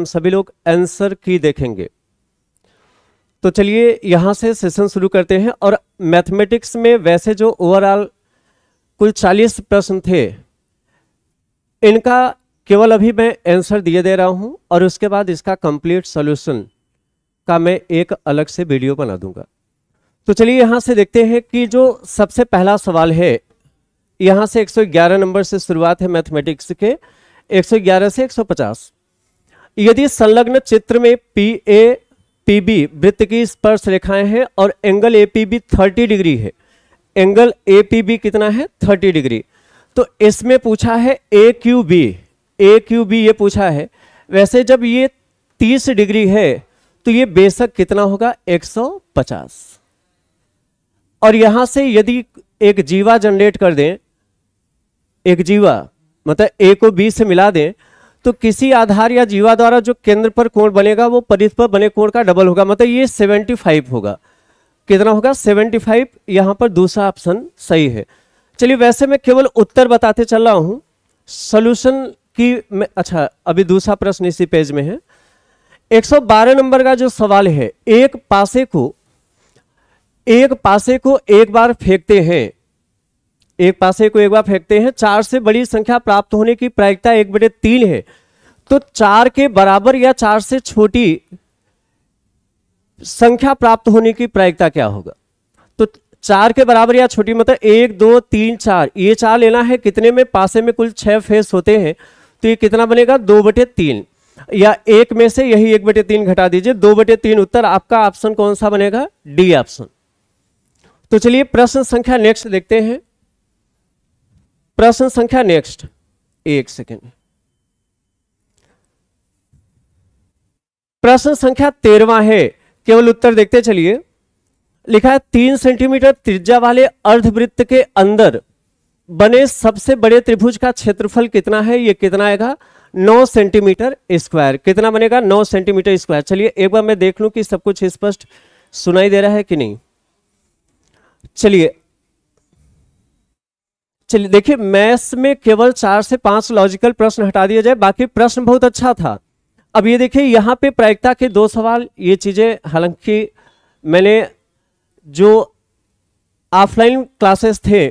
हम सभी लोग आंसर की देखेंगे तो चलिए यहां से सेशन शुरू करते हैं और मैथमेटिक्स में वैसे जो ओवरऑल कुल 40 प्रश्न थे इनका केवल अभी मैं आंसर दिए दे रहा हूं और उसके बाद इसका कंप्लीट सॉल्यूशन का मैं एक अलग से वीडियो बना दूंगा तो चलिए यहां से देखते हैं कि जो सबसे पहला सवाल है यहां से 111 नंबर से शुरुआत है मैथमेटिक्स के 111 से 150 यदि संलग्न चित्र में पी ए पी बी वृत्त की स्पर्श रेखाएं हैं और angle A P B thirty degree है एंगल ए पी बी कितना है थर्टी डिग्री तो इसमें पूछा है A Q B A Q B ये पूछा है वैसे जब ये तीस डिग्री है तो ये बेशक कितना होगा एक सौ पचास और यहां से यदि एक जीवा जनरेट कर दें एक जीवा मतलब ए को बी से मिला दें तो किसी आधार या जीवा द्वारा जो केंद्र पर कोण बनेगा वो परिध पर बने कोण का डबल होगा मतलब ये 75 होगा कितना होगा 75 फाइव यहाँ पर दूसरा ऑप्शन सही है चलिए वैसे मैं केवल उत्तर बताते चल रहा हूँ सोल्यूशन की मैं अच्छा अभी दूसरा प्रश्न इसी पेज में है 112 नंबर का जो सवाल है एक पासे को एक पासे को एक बार फेंकते हैं एक पासे को एक बार फेंकते हैं चार से बड़ी संख्या प्राप्त होने की प्रायिकता एक बटे तीन है तो चार के बराबर या चार से छोटी संख्या प्राप्त होने की प्रायिकता क्या होगा तो चार के बराबर या छोटी मतलब एक दो तीन चार ये चार लेना है कितने में पासे में कुल छह फेस होते हैं तो ये कितना बनेगा दो बटे तीन या एक में से यही एक बटे तीन घटा दीजिए दो बटे तीन उत्तर आपका ऑप्शन कौन सा बनेगा डी ऑप्शन तो चलिए प्रश्न संख्या नेक्स्ट देखते हैं प्रश्न संख्या नेक्स्ट एक सेकेंड प्रश्न संख्या तेरवा है केवल उत्तर देखते चलिए लिखा है तीन सेंटीमीटर त्रिज्या वाले अर्धवृत्त के अंदर बने सबसे बड़े त्रिभुज का क्षेत्रफल कितना है यह कितना आएगा नौ सेंटीमीटर स्क्वायर कितना बनेगा नौ सेंटीमीटर स्क्वायर चलिए एक बार मैं देख लू कि सब कुछ स्पष्ट सुनाई दे रहा है कि नहीं चलिए चलिए देखिए मैथ्स में केवल चार से पांच लॉजिकल प्रश्न हटा दिया जाए बाकी प्रश्न बहुत अच्छा था अब ये देखिए यहाँ पे प्रायिकता के दो सवाल ये चीज़ें हालांकि मैंने जो ऑफलाइन क्लासेस थे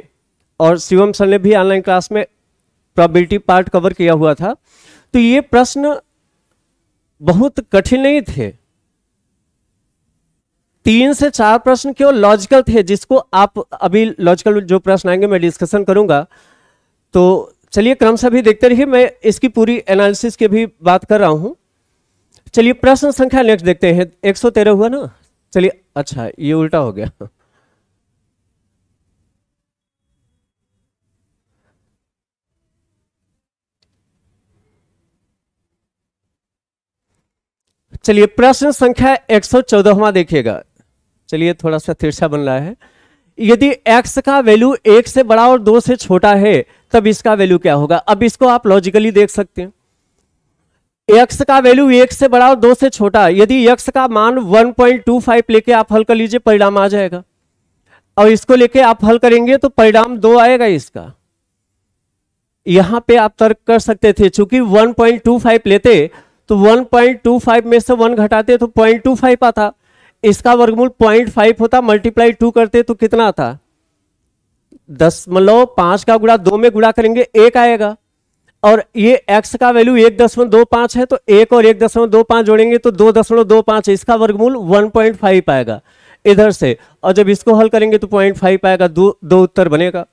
और शिवम सर ने भी ऑनलाइन क्लास में प्रॉबिलिटी पार्ट कवर किया हुआ था तो ये प्रश्न बहुत कठिन नहीं थे तीन से चार प्रश्न क्यों लॉजिकल थे जिसको आप अभी लॉजिकल जो प्रश्न आएंगे मैं डिस्कशन करूंगा तो चलिए क्रम से भी देखते रहिए मैं इसकी पूरी एनालिसिस की भी बात कर रहा हूं चलिए प्रश्न संख्या नेक्स्ट देखते हैं एक सौ तेरह हुआ ना चलिए अच्छा ये उल्टा हो गया चलिए प्रश्न संख्या एक सौ चौदहवा देखिएगा चलिए थोड़ा सा तिरछा बन रहा है यदि x का वैल्यू एक से बड़ा और दो से छोटा है तब इसका वैल्यू क्या होगा अब इसको आप लॉजिकली देख सकते हैं x का वैल्यू एक से बड़ा और दो से छोटा यदि x का मान 1.25 लेके आप हल कर लीजिए परिणाम आ जाएगा और इसको लेके आप हल करेंगे तो परिणाम दो आएगा इसका यहां पे आप तर्क कर सकते थे चूंकि 1.25 लेते तो 1.25 में से 1 घटाते तो 0.25 आता इसका वर्गमूल पॉइंट फाइव होता मल्टीप्लाई टू करते तो कितना आता दशमलव मतलब पांच का गुड़ा दो में गुड़ा करेंगे एक आएगा और ये एक्स का वैल्यू एक दशमलव दो पांच है तो एक और एक दशमलव दो पांच जोड़ेंगे तो दो दशमलव दो पांच इसका वर्गमूल वन पॉइंट फाइव आएगा इधर से और जब इसको हल करेंगे तो पॉइंट फाइव आएगा दो दो उत्तर बनेगा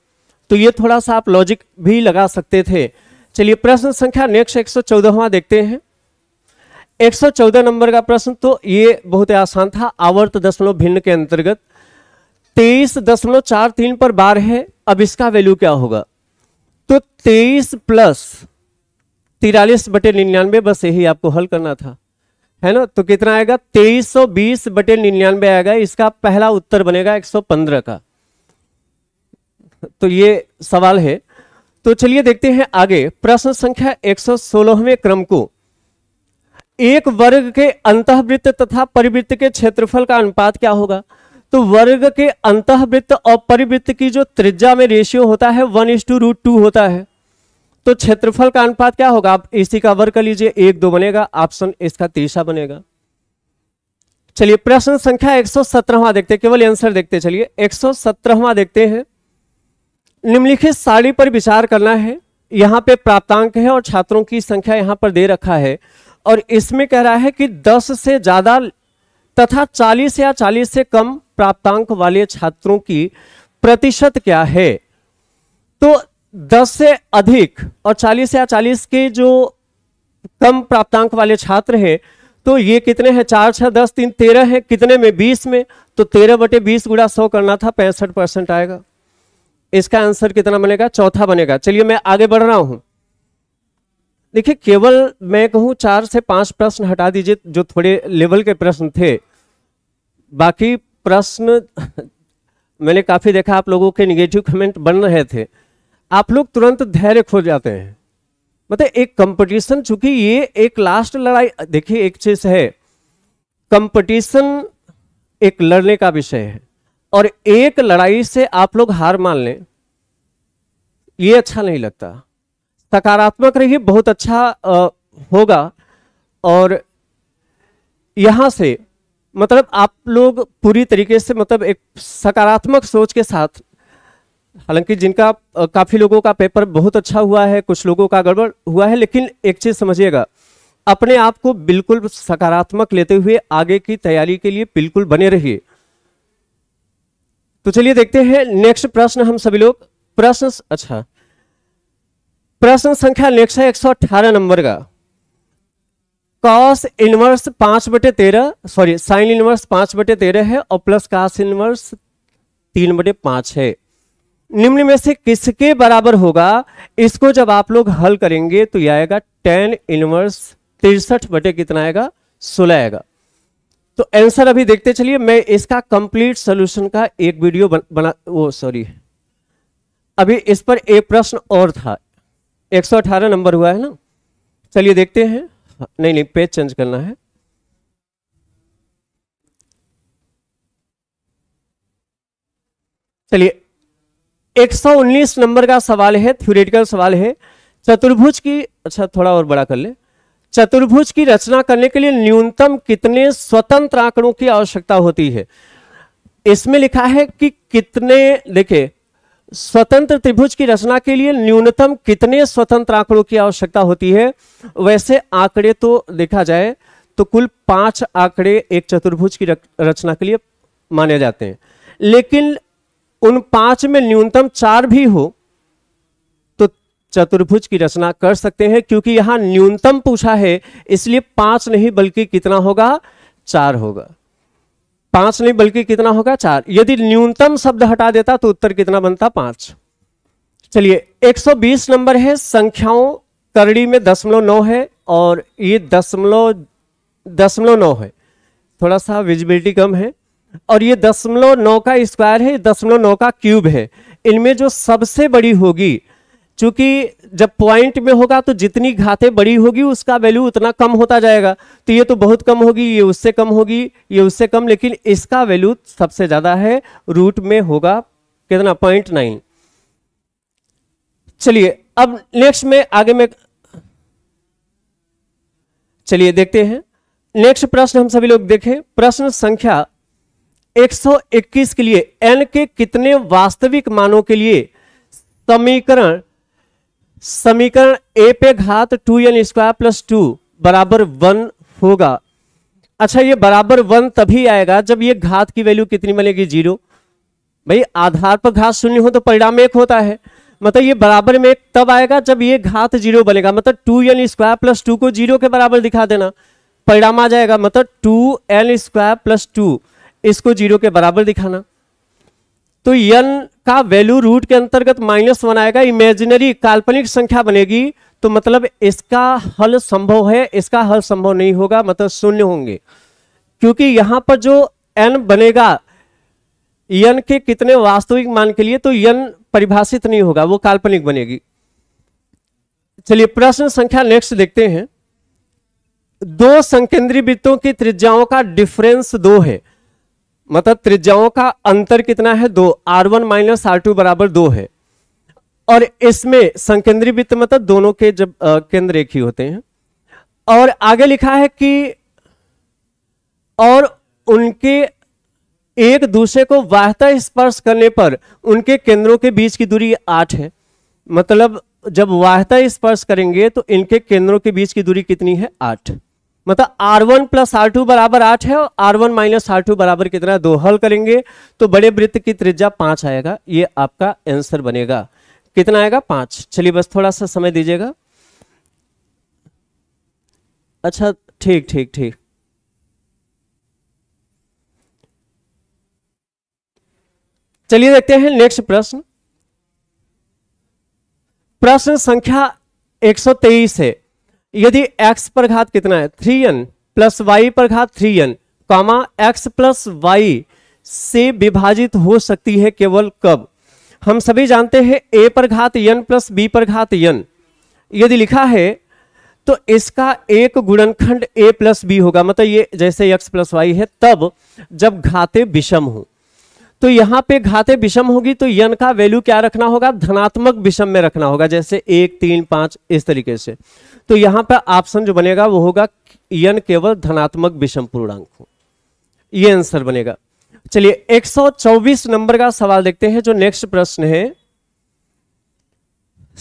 तो ये थोड़ा सा आप लॉजिक भी लगा सकते थे चलिए प्रश्न संख्या नेक्स्ट एक सौ चौदहवा देखते हैं 114 नंबर का प्रश्न तो ये बहुत आसान था आवर्त दशमलव भिन्न के अंतर्गत तेईस दशमलव चार तीन पर बार है अब इसका वैल्यू क्या होगा तो तेईस प्लस तिरालीस बटे निन्यानवे बस यही आपको हल करना था है ना तो कितना आएगा तेईस सौ बीस बटे निन्यानवे आएगा इसका पहला उत्तर बनेगा एक सौ पंद्रह का तो ये सवाल है तो चलिए देखते हैं आगे प्रश्न संख्या एक सौ सोलहवें क्रम को एक वर्ग के अंतवृत्त तथा परिवृत्त के क्षेत्रफल का अनुपात क्या होगा तो वर्ग के अंतवृत्त और परिवृत्त की जो त्रिज्या में रेशियो होता है one is to root two होता है तो क्षेत्रफल का अनुपात क्या होगा आप इसी का वर्ग कर लीजिए एक दो बनेगा ऑप्शन इसका तीसरा बनेगा चलिए प्रश्न संख्या एक सौ देखते केवल आंसर देखते चलिए एक सौ देखते हैं निम्नलिखित साड़ी पर विचार करना है यहाँ पे प्राप्तांक है और छात्रों की संख्या यहाँ पर दे रखा है और इसमें कह रहा है कि 10 से ज़्यादा तथा 40 या 40 से कम प्राप्तांक वाले छात्रों की प्रतिशत क्या है तो 10 से अधिक और 40 या 40 के जो कम प्राप्तांक वाले छात्र हैं तो ये कितने हैं चार छह दस तीन तेरह है कितने में बीस में तो तेरह बटे बीस गुड़ा सौ करना था पैंसठ परसेंट आएगा इसका आंसर कितना बनेगा चौथा बनेगा चलिए मैं आगे बढ़ रहा हूं देखिए केवल मैं कहूँ चार से पांच प्रश्न हटा दीजिए जो थोड़े लेवल के प्रश्न थे बाकी प्रश्न मैंने काफ़ी देखा आप लोगों के निगेटिव कमेंट बन रहे थे आप लोग तुरंत धैर्य खो जाते हैं मतलब एक कंपटीशन चूंकि ये एक लास्ट लड़ाई देखिए एक चीज है कंपटीशन एक लड़ने का विषय है और एक लड़ाई से आप लोग हार मान लें ये अच्छा नहीं लगता सकारात्मक रहिए बहुत अच्छा आ, होगा और यहाँ से मतलब आप लोग पूरी तरीके से मतलब एक सकारात्मक सोच के साथ हालांकि जिनका काफ़ी लोगों का पेपर बहुत अच्छा हुआ है कुछ लोगों का गड़बड़ हुआ है लेकिन एक चीज़ समझिएगा अपने आप को बिल्कुल सकारात्मक लेते हुए आगे की तैयारी के लिए बिल्कुल बने रहिए तो चलिए देखते हैं नेक्स्ट प्रश्न हम सभी लोग प्रश्न अच्छा प्रश्न संख्या एक सौ अठारह नंबर का कॉस इनवर्स पांच बटे तेरह सॉरी साइन इनवर्स पांच बटे तेरह है और प्लस कास इनवर्स तीन बटे पांच है निम्न में से किसके बराबर होगा इसको जब आप लोग हल करेंगे तो यह आएगा टेन इनवर्स तिरसठ बटे कितना आएगा सोलह आएगा तो आंसर अभी देखते चलिए मैं इसका कंप्लीट सोल्यूशन का एक वीडियो बना वो सॉरी अभी इस पर एक प्रश्न और था 118 नंबर हुआ है ना चलिए देखते हैं नहीं नहीं पेज चेंज करना है चलिए 119 नंबर का सवाल है थ्योरेटिकल सवाल है चतुर्भुज की अच्छा थोड़ा और बड़ा कर ले चतुर्भुज की रचना करने के लिए न्यूनतम कितने स्वतंत्र आंकड़ों की आवश्यकता होती है इसमें लिखा है कि कितने देखिये स्वतंत्र त्रिभुज की रचना के लिए न्यूनतम कितने स्वतंत्र आंकड़ों की आवश्यकता होती है वैसे आंकड़े तो देखा जाए तो कुल पांच आंकड़े एक चतुर्भुज की रचना के लिए माने जाते हैं लेकिन उन पांच में न्यूनतम चार भी हो तो चतुर्भुज की रचना कर सकते हैं क्योंकि यहां न्यूनतम पूछा है इसलिए पांच नहीं बल्कि कितना होगा चार होगा पांच नहीं बल्कि कितना होगा चार यदि न्यूनतम शब्द हटा देता तो उत्तर कितना बनता पांच चलिए 120 नंबर है संख्याओं करड़ी में दशमलव नौ है और ये दशमलव दशमलव नौ है थोड़ा सा विजिबिलिटी कम है और ये दशमलव नौ का स्क्वायर है दशमलव नौ का क्यूब है इनमें जो सबसे बड़ी होगी चूंकि जब पॉइंट में होगा तो जितनी घातें बड़ी होगी उसका वैल्यू उतना कम होता जाएगा तो ये तो बहुत कम होगी ये उससे कम होगी ये उससे कम लेकिन इसका वैल्यू सबसे ज़्यादा है रूट में होगा कितना पॉइंट नाइन चलिए अब नेक्स्ट में आगे में चलिए देखते हैं नेक्स्ट प्रश्न हम सभी लोग देखें प्रश्न संख्या 121 के लिए एन के कितने वास्तविक मानों के लिए समीकरण समीकरण ए पे घात two N square plus two बराबर वन होगा अच्छा ये बराबर वन तभी आएगा जब ये घात की वैल्यू कितनी मिलेगी जीरो भाई आधार पर घात शून्य हो तो परिणाम एक होता है मतलब ये बराबर में एक तब आएगा जब ये घात जीरो बनेगा मतलब two N square plus two को जीरो के बराबर दिखा देना परिणाम आ जाएगा मतलब two N square plus two इसको जीरो के बराबर दिखाना तो यन का वैल्यू रूट के अंतर्गत माइनस वन आएगा इमेजिनरी काल्पनिक संख्या बनेगी तो मतलब इसका हल संभव है इसका हल संभव नहीं होगा मतलब शून्य होंगे क्योंकि यहां पर जो एन बनेगा यन के कितने वास्तविक मान के लिए तो यन परिभाषित नहीं होगा वो काल्पनिक बनेगी चलिए प्रश्न संख्या नेक्स्ट देखते हैं दो संकेंद्री वित्तों की त्रिज्याओं का डिफरेंस दो है मतलब त्रिज्याओं का अंतर कितना है दो R one minus R two बराबर दो है और इसमें संकेंद्रीय वित्त मतलब दोनों के जब केंद्र एक ही होते हैं और आगे लिखा है कि और उनके एक दूसरे को वाहता स्पर्श करने पर उनके केंद्रों के बीच की दूरी आठ है मतलब जब वाहता स्पर्श करेंगे तो इनके केंद्रों के बीच की दूरी कितनी है आठ मतलब R one plus R two बराबर आठ है और R one minus R two बराबर कितना दो हल करेंगे तो बड़े वृत्त की त्रिज्या पांच आएगा ये आपका आंसर बनेगा कितना आएगा पांच चलिए बस थोड़ा सा समय दीजिएगा अच्छा ठीक ठीक ठीक चलिए देखते हैं नेक्स्ट प्रश्न प्रश्न संख्या 123 है यदि x पर घात कितना है थ्री एन प्लस वाई पर घात three N comma X plus Y से विभाजित हो सकती है केवल कब हम सभी जानते हैं a पर घात यन प्लस बी पर घात यन यदि लिखा है तो इसका एक गुणनखंड a प्लस बी होगा मतलब ये जैसे x प्लस वाई है तब जब घाते विषम हो तो यहां पे घाते विषम होगी तो यन का वैल्यू क्या रखना होगा धनात्मक विषम में रखना होगा जैसे एक तीन पांच इस तरीके से तो यहां पर ऑप्शन जो बनेगा वो होगा यन केवल धनात्मक विषम पूर्णांक ये आंसर बनेगा चलिए 124 नंबर का सवाल देखते हैं जो नेक्स्ट प्रश्न है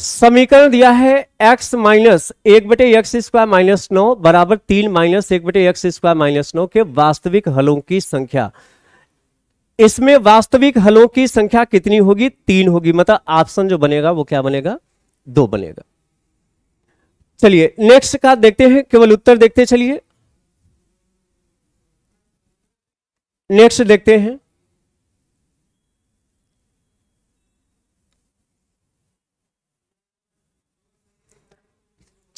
समीकरण दिया है x माइनस एक बटे एक्स स्क्वायर माइनस नौ बराबर तीन माइनस एक बटे एक्स स्क्वायर माइनस नौ के वास्तविक हलों की संख्या इसमें वास्तविक हलों की संख्या कितनी होगी तीन होगी मतलब ऑप्शन जो बनेगा वो क्या बनेगा दो बनेगा चलिए नेक्स्ट का देखते हैं केवल उत्तर देखते चलिए नेक्स्ट देखते हैं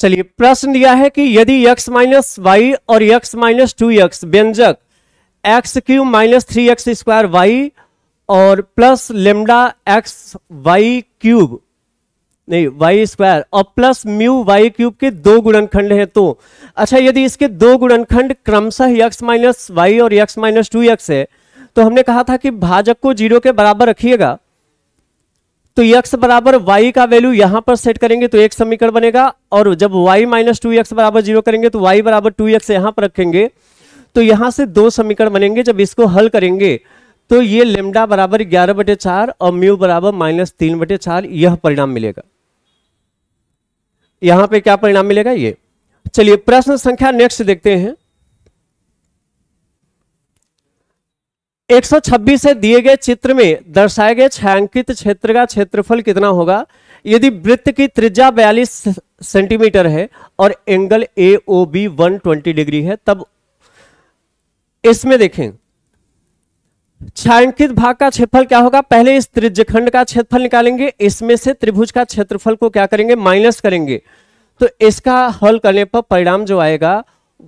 चलिए प्रश्न दिया है कि यदि x माइनस वाई और x माइनस टू एक्स व्यंजक X cube minus three X square Y और plus lambda X Y cube नहीं वाई स्क्वायर और प्लस म्यू वाई क्यूब के दो गुणनखंड हैं तो अच्छा यदि इसके दो गुणनखंड क्रमशः एक्स माइनस वाई और एक्स माइनस टू एक्स है तो हमने कहा था कि भाजक को जीरो के बराबर रखिएगा तो यक्स बराबर वाई का वैल्यू यहां पर सेट करेंगे तो एक समीकरण बनेगा और जब वाई माइनस टू एक्स बराबर जीरो करेंगे तो वाई बराबर टू एक्स यहां पर रखेंगे तो यहां से दो समीकरण बनेंगे जब इसको हल करेंगे तो ये लेमडा बराबर ग्यारह बटे चार और म्यू बराबर माइनस तीन बटे चार यह परिणाम मिलेगा यहां पे क्या परिणाम मिलेगा ये चलिए प्रश्न संख्या नेक्स्ट देखते हैं 126 से दिए गए चित्र में दर्शाए गए छायांकित क्षेत्र का क्षेत्रफल कितना होगा यदि वृत्त की त्रिज्या बयालीस सेंटीमीटर है और angle A O B one degree है तब इसमें देखें छायांकित भाग का क्षेत्रफल क्या होगा पहले इस त्रिज्यखंड का क्षेत्रफल निकालेंगे इसमें से त्रिभुज का क्षेत्रफल को क्या करेंगे माइनस करेंगे तो इसका हल करने पर परिणाम जो आएगा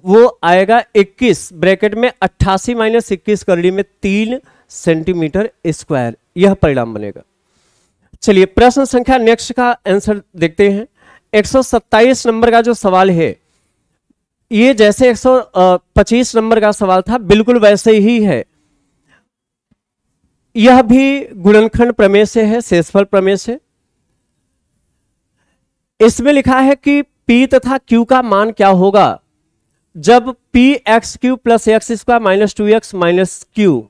वो आएगा 21 ब्रैकेट में अट्ठासी माइनस इक्कीस करी में तीन सेंटीमीटर स्क्वायर यह परिणाम बनेगा चलिए प्रश्न संख्या नेक्स्ट का आंसर देखते हैं एक नंबर का जो सवाल है ये जैसे 125 नंबर का सवाल था बिल्कुल वैसे ही है यह भी गुणनखंड प्रमेय से है शेषफल प्रमेय से इसमें लिखा है कि p तथा q का मान क्या होगा जब P X Q plus X square minus two X minus Q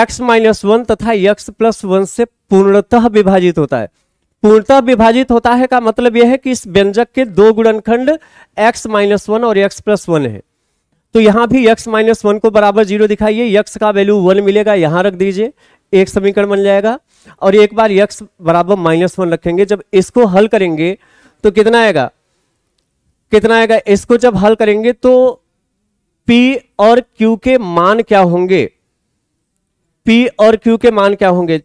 X minus one तथा एक्स प्लस वन से पूर्णतः विभाजित होता है पूर्णतः विभाजित होता है का मतलब यह है कि इस व्यंजक के दो गुणनखंड x माइनस वन और x प्लस वन है तो यहां भी x माइनस वन को बराबर जीरो दिखाइए x का वैल्यू वन मिलेगा यहां रख दीजिए एक समीकरण बन जाएगा और एक बार x बराबर माइनस वन रखेंगे जब इसको हल करेंगे तो कितना आएगा कितना आएगा इसको जब हल करेंगे तो p और q के मान क्या होंगे p और q के मान क्या होंगे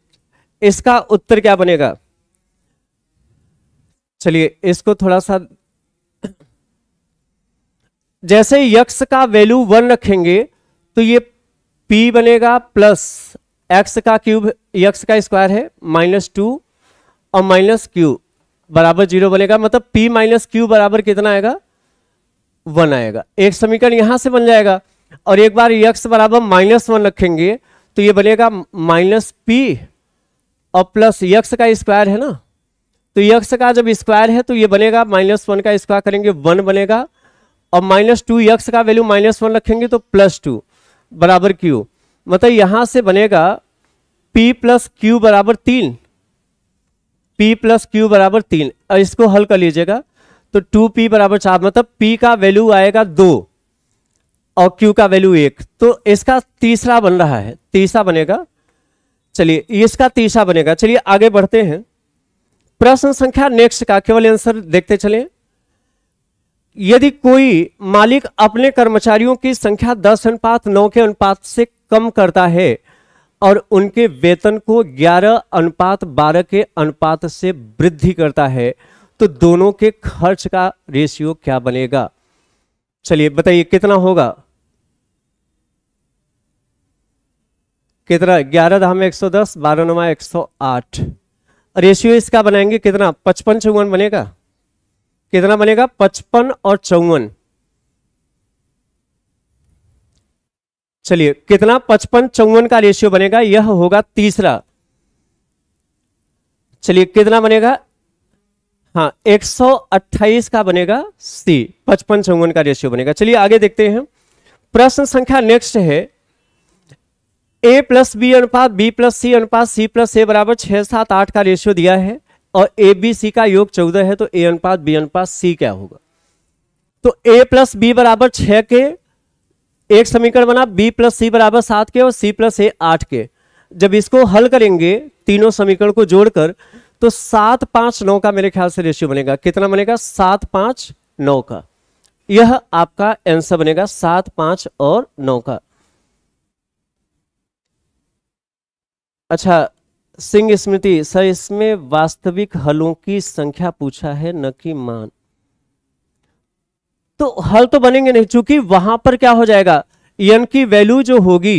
इसका उत्तर क्या बनेगा चलिए इसको थोड़ा सा जैसे यक्स का वैल्यू वन रखेंगे तो ये p बनेगा प्लस एक्स का क्यूब यक्स का स्क्वायर है माइनस टू और माइनस क्यू बराबर जीरो बनेगा मतलब p माइनस क्यू बराबर कितना आएगा वन आएगा एक समीकरण यहां से बन जाएगा और एक बार यक्स बराबर माइनस वन रखेंगे तो ये बनेगा माइनस पी और प्लस यक्स का स्क्वायर है ना तो यक्स का जब स्क्वायर है तो ये बनेगा माइनस वन का स्क्वायर करेंगे वन बनेगा और माइनस टू यक्स का वैल्यू माइनस वन रखेंगे तो प्लस टू बराबर क्यू मतलब यहां से बनेगा पी प्लस क्यू बराबर तीन पी प्लस क्यू बराबर तीन और इसको हल कर लीजिएगा तो टू पी बराबर चार मतलब पी का वैल्यू आएगा दो और क्यू का वैल्यू एक तो इसका तीसरा बन रहा है तीसरा बनेगा चलिए इसका तीसरा बनेगा चलिए आगे बढ़ते हैं प्रश्न संख्या नेक्स्ट का केवल आंसर देखते चले यदि कोई मालिक अपने कर्मचारियों की संख्या दस अनुपात नौ के अनुपात से कम करता है और उनके वेतन को ग्यारह अनुपात बारह के अनुपात से वृद्धि करता है तो दोनों के खर्च का रेशियो क्या बनेगा चलिए बताइए कितना होगा कितना ग्यारह धाम एक सौ दस बारह नवा एक सौ आठ रेशियो इसका बनाएंगे कितना पचपन चौवन बनेगा कितना बनेगा पचपन और चौवन चलिए कितना पचपन चौवन का रेशियो बनेगा यह होगा तीसरा चलिए कितना बनेगा हाँ 128 का बनेगा सी पचपन चौवन का रेशियो बनेगा चलिए आगे देखते हैं प्रश्न संख्या नेक्स्ट है ए प्लस बी अनुपात बी प्लस सी अनुपात सी प्लस ए बराबर छह सात आठ का रेशियो दिया है और ए बी सी का योग चौदह है तो ए अनुपात बी अनुपात सी क्या होगा तो ए प्लस बी बराबर छ के एक समीकरण बना बी प्लस सी बराबर सात के और सी प्लस ए आठ के जब इसको हल करेंगे तीनों समीकरण को जोड़कर तो सात पांच नौ का मेरे ख्याल से रेशियो बनेगा कितना बनेगा सात पांच नौ का यह आपका आंसर बनेगा सात पांच और नौ का अच्छा सिंह स्मृति सर इसमें वास्तविक हलों की संख्या पूछा है न कि मान तो हल तो बनेंगे नहीं चूंकि वहां पर क्या हो जाएगा यन की वैल्यू जो होगी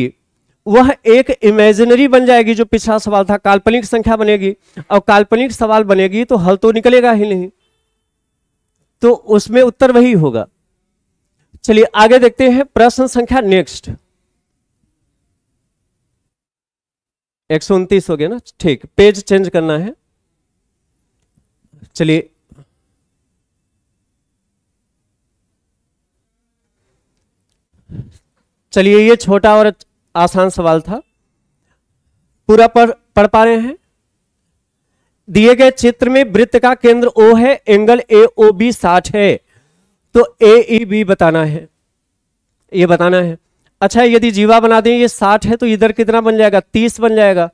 वह एक इमेजिनरी बन जाएगी जो पिछला सवाल था काल्पनिक संख्या बनेगी और काल्पनिक सवाल बनेगी तो हल तो निकलेगा ही नहीं तो उसमें उत्तर वही होगा चलिए आगे देखते हैं प्रश्न संख्या नेक्स्ट एक सौ उनतीस हो गया ना ठीक पेज चेंज करना है चलिए चलिए ये छोटा और आसान सवाल था पूरा पढ़ पढ़ पा रहे हैं दिए गए चित्र में वृत्त का केंद्र ओ है एंगल ए ओ बी साठ है तो ए ई बी बताना है ये बताना है अच्छा यदि जीवा बना दें ये साठ है तो इधर कितना बन जाएगा तीस बन जाएगा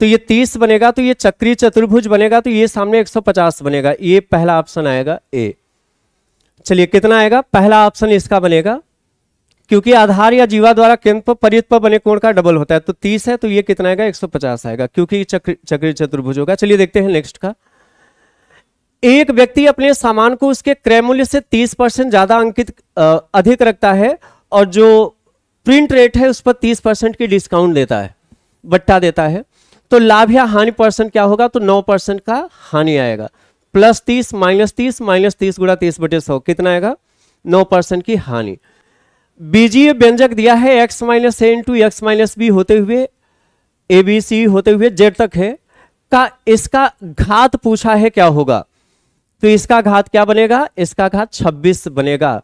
तो ये तीस बनेगा तो ये चक्री चतुर्भुज बनेगा तो ये सामने एक सौ पचास बनेगा ये पहला ऑप्शन आएगा ए चलिए कितना आएगा पहला ऑप्शन इसका बनेगा क्योंकि आधार या जीवा द्वारा केंद्र पर परित पर बने कोण का डबल होता है तो तीस है तो ये कितना आएगा एक सौ पचास आएगा क्योंकि चक्री चतुर्भुज होगा चलिए देखते हैं नेक्स्ट का एक व्यक्ति अपने सामान को उसके क्रय मूल्य से तीस परसेंट ज्यादा अंकित अधिक रखता है और जो प्रिंट रेट है उस पर तीस परसेंट की डिस्काउंट देता है बट्टा देता है तो लाभ या हानि परसेंट क्या होगा तो नौ परसेंट का हानि आएगा प्लस तीस माइनस तीस माइनस तीस गुड़ा तीस बटे सौ कितना आएगा नौ परसेंट की हानि बीजीय व्यंजक दिया है X minus A into X minus B होते हुए ए बी सी होते हुए जेड तक है का इसका घात पूछा है क्या होगा तो इसका घात क्या बनेगा इसका घात छब्बीस बनेगा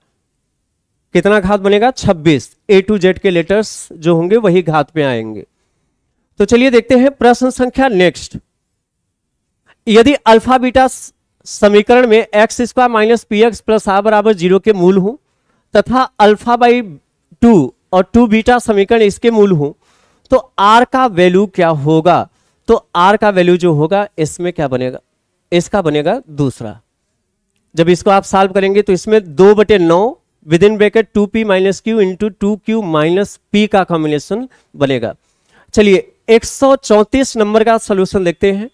कितना घात बनेगा 26 ए टू जेड के लेटर्स जो होंगे वही घात पे आएंगे तो चलिए देखते हैं प्रश्न संख्या नेक्स्ट यदि अल्फा बीटा समीकरण में X square minus P X plus R बराबर जीरो के मूल हूं तथा अल्फा बाई टू और टू बीटा समीकरण इसके मूल हूं तो आर का वैल्यू क्या होगा तो आर का वैल्यू जो होगा इसमें क्या बनेगा इसका बनेगा दूसरा जब इसको आप सॉल्व करेंगे तो इसमें दो बटे नौ within bracket two P minus Q into two Q minus P का कॉम्बिनेशन बनेगा चलिए 134 नंबर का सोल्यूशन देखते हैं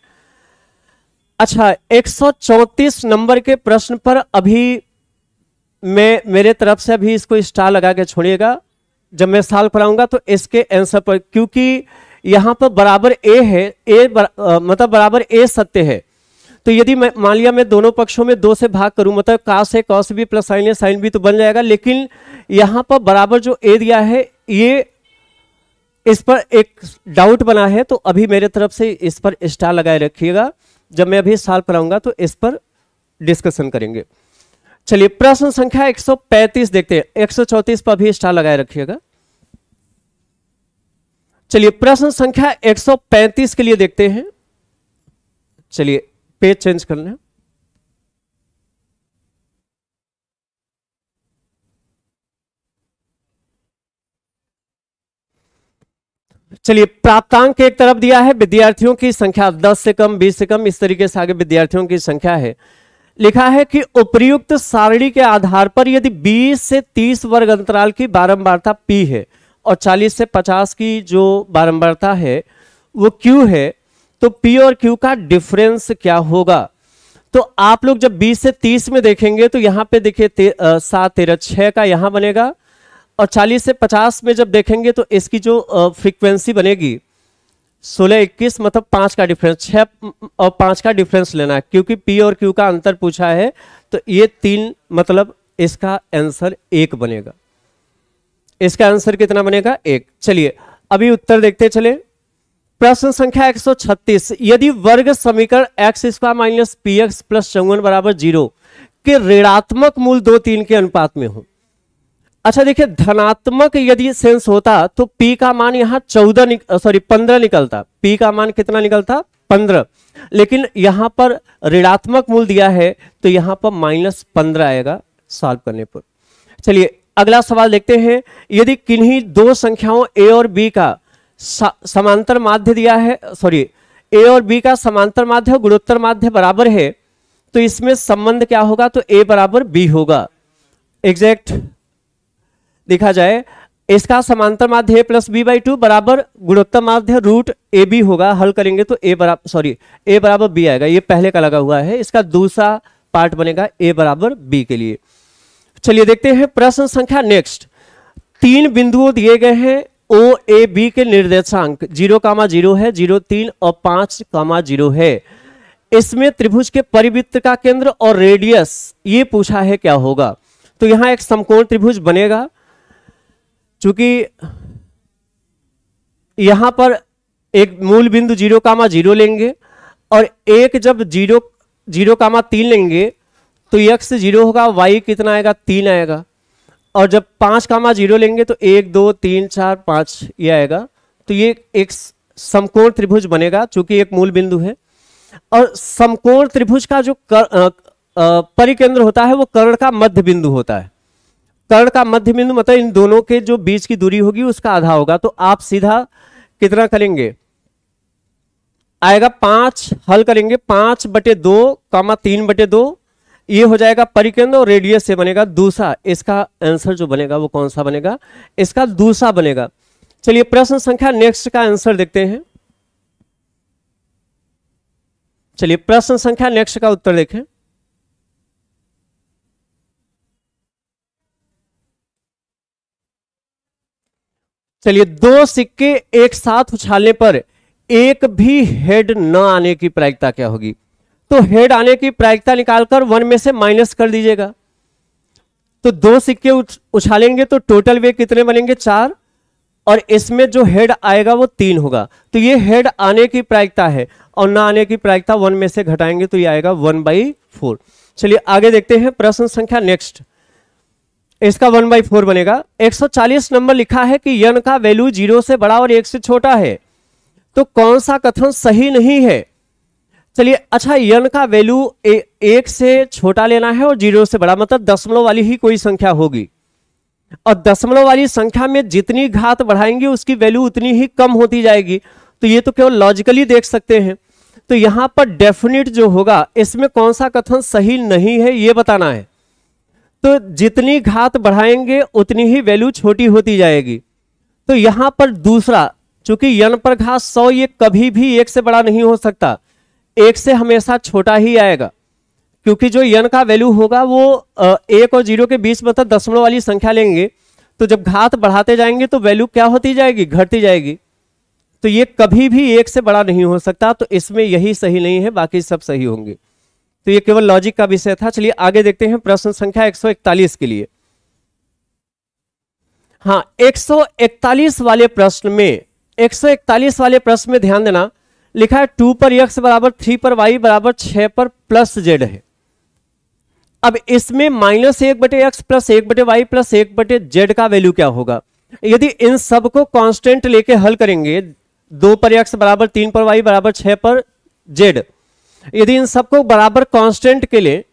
अच्छा 134 नंबर के प्रश्न पर अभी मैं मेरे तरफ से अभी इसको स्टार लगा के छोड़िएगा जब मैं साल पर आऊंगा तो इसके आंसर पर क्योंकि यहां पर बराबर ए है ए बर, आ, मतलब बराबर ए सत्य है तो यदि मैं मान लिया मैं दोनों पक्षों में दो से भाग करूं मतलब कास है कॉस भी प्लस साइन है साइन भी तो बन जाएगा लेकिन यहां पर बराबर जो ए दिया है ये इस पर एक डाउट बना है तो अभी मेरे तरफ से इस पर स्टार लगाए रखिएगा जब मैं अभी साल कराऊंगा तो इस पर डिस्कशन करेंगे चलिए प्रश्न संख्या 135 देखते हैं 134 पर भी स्टार लगाए रखिएगा चलिए प्रश्न संख्या 135 के लिए देखते हैं चलिए पेज चेंज कर लें चलिए प्राप्तांक एक तरफ दिया है विद्यार्थियों की संख्या 10 से कम 20 से कम इस तरीके से आगे विद्यार्थियों की संख्या है लिखा है कि उपयुक्त सारणी के आधार पर यदि 20 से 30 वर्ग अंतराल की बारंबारता P है और 40 से 50 की जो बारंबारता है वो Q है तो पी और क्यू का डिफरेंस क्या होगा तो आप लोग जब 20 से 30 में देखेंगे तो यहां पे देखिए ते, सात तेरह छह का यहां बनेगा और 40 से 50 में जब देखेंगे तो इसकी जो फ्रीक्वेंसी बनेगी 16 इक्कीस मतलब पांच का डिफरेंस छह और पांच का डिफरेंस लेना है क्योंकि पी और क्यू का अंतर पूछा है तो ये तीन मतलब इसका आंसर एक बनेगा इसका आंसर कितना बनेगा एक चलिए अभी उत्तर देखते चले प्रश्न संख्या 136 यदि वर्ग समीकरण X square minus P X plus चौवन बराबर जीरो के ऋणात्मक मूल दो तीन के अनुपात में हो अच्छा देखिए धनात्मक यदि सेंस होता तो P का मान यहाँ चौदह निक, सॉरी पंद्रह निकलता P का मान कितना निकलता पंद्रह लेकिन यहाँ पर ऋणात्मक मूल दिया है तो यहाँ पर माइनस पंद्रह आएगा सॉल्व करने पर चलिए अगला सवाल देखते हैं यदि किन्हीं दो संख्याओं A और B का समांतर माध्य दिया है सॉरी ए और बी का समांतर माध्य और गुणोत्तर माध्य बराबर है तो इसमें संबंध क्या होगा तो ए बराबर बी होगा एग्जैक्ट देखा जाए इसका समांतर माध्य प्लस बी बाई टू बराबर गुणोत्तर माध्य रूट ए बी होगा हल करेंगे तो ए बराबर सॉरी ए बराबर बी आएगा ये पहले का लगा हुआ है इसका दूसरा पार्ट बनेगा ए बराबर बी के लिए चलिए देखते हैं प्रश्न संख्या नेक्स्ट तीन बिंदुओं दिए गए हैं ओ ए बी के निर्देशांक जीरो कामा जीरो है जीरो तीन और पांच कामा जीरो है इसमें त्रिभुज के परिवृत्त का केंद्र और रेडियस ये पूछा है क्या होगा तो यहां एक समकोण त्रिभुज बनेगा चूंकि यहां पर एक मूल बिंदु जीरो कामा जीरो लेंगे और एक जब जीरो जीरो कामा तीन लेंगे तो यक्स जीरो होगा वाई कितना आएगा तीन आएगा और जब पांच कामा जीरो लेंगे तो एक दो तीन चार पांच ये आएगा तो ये एक समकोण त्रिभुज बनेगा चूंकि एक मूल बिंदु है और समकोण त्रिभुज का जो कर, परिकेंद्र होता है वो कर्ण का मध्य बिंदु होता है कर्ण का मध्य बिंदु मतलब इन दोनों के जो बीच की दूरी होगी उसका आधा होगा तो आप सीधा कितना करेंगे आएगा पांच हल करेंगे पांच बटे दो कामा तीन बटे दो ये हो जाएगा परिकेंद्र और रेडियस से बनेगा दूसरा इसका आंसर जो बनेगा वो कौन सा बनेगा इसका दूसरा बनेगा चलिए प्रश्न संख्या नेक्स्ट का आंसर देखते हैं चलिए प्रश्न संख्या नेक्स्ट का उत्तर देखें चलिए दो सिक्के एक साथ उछालने पर एक भी हेड न आने की प्रायिकता क्या होगी तो हेड आने की प्रायिकता निकालकर वन में से माइनस कर दीजिएगा तो दो सिक्के उछालेंगे तो टोटल वे कितने बनेंगे चार और इसमें जो हेड आएगा वो तीन होगा तो ये हेड आने की प्रायिकता है और ना आने की प्रायिकता वन में से घटाएंगे तो ये आएगा वन बाई फोर चलिए आगे देखते हैं प्रश्न संख्या नेक्स्ट इसका वन बाई फोर बनेगा 140 नंबर लिखा है कि यन का वैल्यू जीरो से बड़ा और एक से छोटा है तो कौन सा कथन सही नहीं है चलिए अच्छा यन का वैल्यू एक से छोटा लेना है और जीरो से बड़ा मतलब दशमलव वाली ही कोई संख्या होगी और दशमलव वाली संख्या में जितनी घात बढ़ाएंगे उसकी वैल्यू उतनी ही कम होती जाएगी तो ये तो केवल लॉजिकली देख सकते हैं तो यहां पर डेफिनेट जो होगा इसमें कौन सा कथन सही नहीं है ये बताना है तो जितनी घात बढ़ाएंगे उतनी ही वैल्यू छोटी होती जाएगी तो यहां पर दूसरा चूंकि यन पर घात सौ ये कभी भी एक से बड़ा नहीं हो सकता एक से हमेशा छोटा ही आएगा क्योंकि जो यन का वैल्यू होगा वो एक और जीरो के बीच मतलब दशमलव वाली संख्या लेंगे तो जब घात बढ़ाते जाएंगे तो वैल्यू क्या होती जाएगी घटती जाएगी तो ये कभी भी एक से बड़ा नहीं हो सकता तो इसमें यही सही नहीं है बाकी सब सही होंगे तो ये केवल लॉजिक का विषय था चलिए आगे देखते हैं प्रश्न संख्या 141 के लिए हाँ 141 वाले प्रश्न में 141 वाले प्रश्न में ध्यान देना लिखा है टू पर यक्स बराबर थ्री पर वाई बराबर छह पर प्लस जेड है अब इसमें माइनस एक बटे एक्स प्लस एक बटे वाई प्लस एक बटे जेड का वैल्यू क्या होगा यदि इन सब को कांस्टेंट लेके हल करेंगे दो पर एक्स बराबर तीन पर वाई बराबर छह पर जेड यदि इन सबको बराबर कॉन्स्टेंट के लिए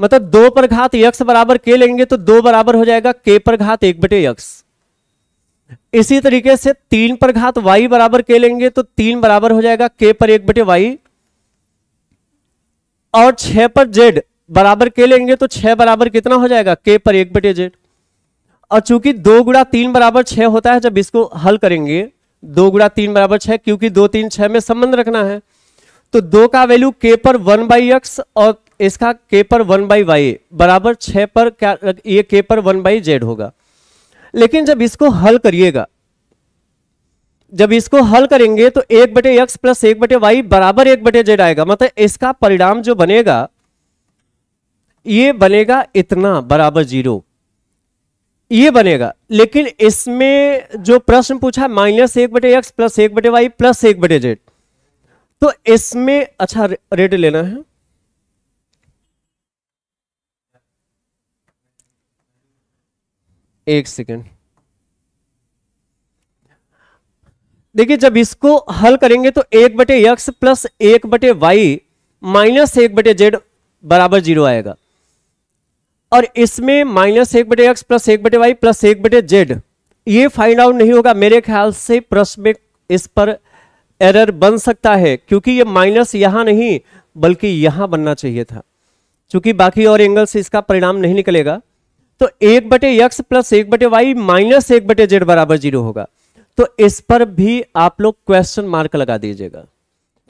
मतलब दो पर घात यक्स बराबर के लेंगे तो दो बराबर हो जाएगा के पर घात एक बटे यक्स इसी तरीके से तीन पर घात वाई बराबर के लेंगे तो तीन बराबर हो जाएगा के पर एक बटे वाई और छह पर जेड बराबर के लेंगे तो छह बराबर कितना हो जाएगा के पर एक बटे जेड और चूंकि दो गुड़ा तीन बराबर छह होता है जब इसको हल करेंगे दो गुड़ा तीन बराबर छह क्योंकि दो तीन छह में संबंध रखना है तो दो का वैल्यू के पर वन बाई एक्स और इसका के पर वन बाई वाई बराबर छह पर क्या ये के पर वन बाई जेड होगा लेकिन जब इसको हल करिएगा जब इसको हल करेंगे तो एक बटे एक्स प्लस एक बटे वाई बराबर एक बटे जेड आएगा मतलब इसका परिणाम जो बनेगा ये बनेगा इतना बराबर जीरो ये बनेगा लेकिन इसमें जो प्रश्न पूछा माइनस एक बटे एक्स प्लस एक बटे वाई प्लस एक बटे जेड तो इसमें अच्छा रेड लेना है एक सेकेंड देखिए जब इसको हल करेंगे तो एक बटे यक्स प्लस एक बटे वाई माइनस एक बटे जेड बराबर जीरो आएगा और इसमें माइनस एक बटे एक्स प्लस एक बटे वाई प्लस एक बटे जेड ये फाइंड आउट नहीं होगा मेरे ख्याल से प्रश्न में इस पर एरर बन सकता है क्योंकि ये माइनस यहां नहीं बल्कि यहां बनना चाहिए था क्योंकि बाकी और एंगल से इसका परिणाम नहीं निकलेगा तो एक बटे यक्स प्लस एक बटे वाई माइनस एक बटे जेड बराबर जीरो होगा तो इस पर भी आप लोग क्वेश्चन मार्क लगा दीजिएगा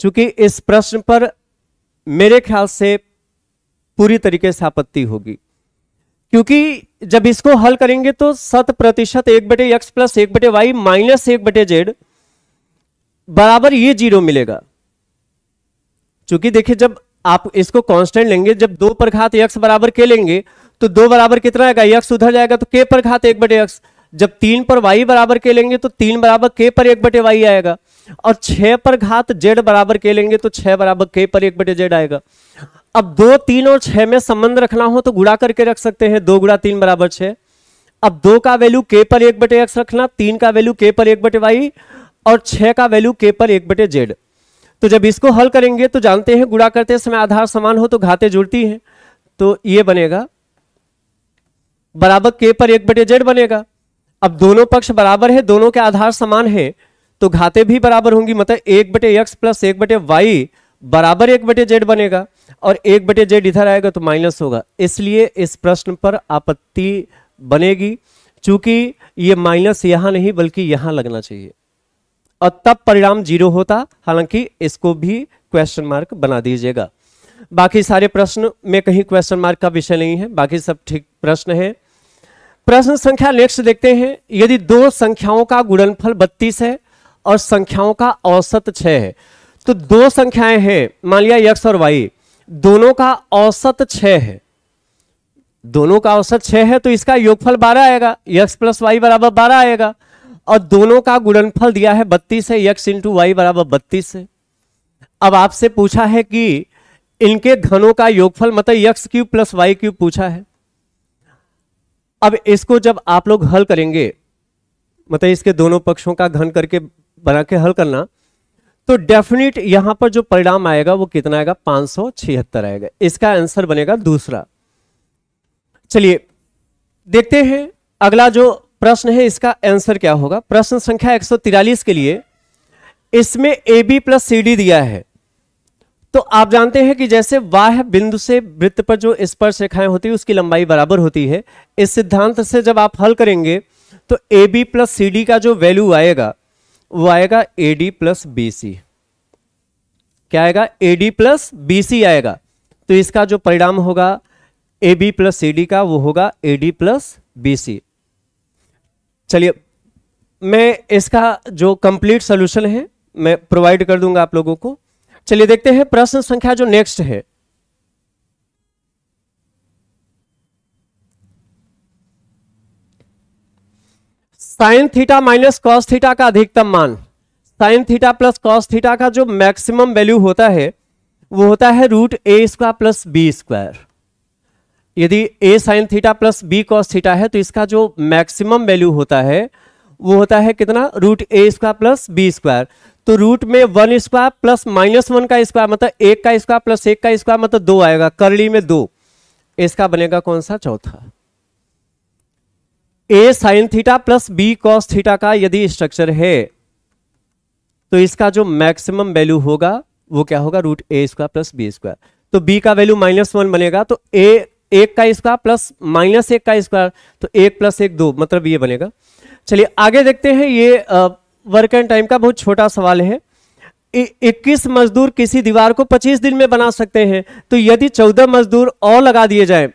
क्योंकि इस प्रश्न पर मेरे ख्याल से पूरी तरीके से आपत्ति होगी क्योंकि जब इसको हल करेंगे तो शत प्रतिशत एक बटे यक्स प्लस एक बटे वाई माइनस एक बटे जेड बराबर ये जीरो मिलेगा क्योंकि देखिए जब आप इसको कांस्टेंट लेंगे जब दो पर घात यक्स बराबर के लेंगे तो दो बराबर कितना आएगा यक्स उधर जाएगा तो के पर घात एक बटे यक्स जब तीन पर वाई बराबर के लेंगे तो तीन बराबर के पर एक बटे वाई आएगा और छह पर घात जेड बराबर के लेंगे तो छह बराबर के पर एक बटे जेड आएगा अब दो तीन और छह में संबंध रखना हो तो गुड़ा करके रख सकते हैं दो गुड़ा तीन बराबर छह अब दो का वैल्यू के पर एक बटे एक्स रखना तीन का वैल्यू के पर एक बटे वाई और छह का वैल्यू के पर एक बटे जेड तो जब इसको हल करेंगे तो जानते हैं गुड़ा करते समय आधार समान हो तो घाते जुड़ती है तो ये बनेगा बराबर के पर एक बटे जेड बनेगा अब दोनों पक्ष बराबर है दोनों के आधार समान है तो घाते भी बराबर होंगी मतलब एक बटे एक्स प्लस एक बटे वाई बराबर एक बटे जेड बनेगा और एक बटे जेड इधर आएगा तो माइनस होगा इसलिए इस प्रश्न पर आपत्ति बनेगी चूंकि ये माइनस यहां नहीं बल्कि यहां लगना चाहिए और तब परिणाम जीरो होता हालांकि इसको भी क्वेश्चन मार्क बना दीजिएगा बाकी सारे प्रश्न में कहीं क्वेश्चन मार्क का विषय नहीं है बाकी सब ठीक प्रश्न है प्रश्न संख्या नेक्स्ट देखते हैं यदि दो संख्याओं का गुणनफल बत्तीस है और संख्याओं का औसत छः है तो दो संख्याएं हैं मान लिया यक्स और वाई दोनों का औसत छ है दोनों का औसत छ है तो इसका योगफल बारह आएगा यक्स प्लस वाई बराबर बारह आएगा और दोनों का गुणनफल दिया है बत्तीस है यक्स इंटू वाई बराबर बत्तीस है अब आपसे पूछा है कि इनके घनों का योगफल मतलब X cube plus Y cube पूछा है अब इसको जब आप लोग हल करेंगे मतलब इसके दोनों पक्षों का घन करके बना के हल करना तो डेफिनेट यहां पर जो परिणाम आएगा वो कितना आएगा पांच सौ छिहत्तर आएगा इसका आंसर बनेगा दूसरा चलिए देखते हैं अगला जो प्रश्न है इसका आंसर क्या होगा प्रश्न संख्या एक के लिए इसमें A B plus C D दिया है तो आप जानते हैं कि जैसे वाह बिंदु से वृत्त पर जो स्पर्श रेखाएं होती है उसकी लंबाई बराबर होती है इस सिद्धांत से जब आप हल करेंगे तो A B plus C D का जो वैल्यू आएगा वो आएगा A D plus B C क्या आएगा A D plus B C आएगा तो इसका जो परिणाम होगा A B plus C D का वो होगा A D plus B C चलिए मैं इसका जो कंप्लीट सोल्यूशन है मैं प्रोवाइड कर दूंगा आप लोगों को चलिए देखते हैं प्रश्न संख्या जो नेक्स्ट है sine theta minus cos theta का अधिकतम मान sine theta plus cos theta का जो मैक्सिमम वैल्यू होता है वो होता है root A square plus B square यदि A sine theta plus B cos theta है तो इसका जो मैक्सिमम वैल्यू होता है वो होता है कितना root A square plus B square तो रूट में one square plus minus one का स्क्वायर मतलब एक का स्क्वायर प्लस एक का स्क्वायर मतलब दो आएगा करली में दो इसका बनेगा कौन सा चौथा A sine theta plus B cos theta का यदि स्ट्रक्चर है तो इसका जो मैक्सिमम वैल्यू होगा वो क्या होगा root A square plus B square तो बी का वैल्यू माइनस वन बनेगा तो ए एक का स्क्वायर प्लस माइनस एक का स्क्वायर तो एक प्लस एक दो मतलब ये बनेगा चलिए आगे देखते हैं ये आ, वर्क एंड टाइम का बहुत छोटा सवाल है इक्कीस मजदूर किसी दीवार को पच्चीस दिन में बना सकते हैं तो यदि चौदह मजदूर और लगा दिए जाए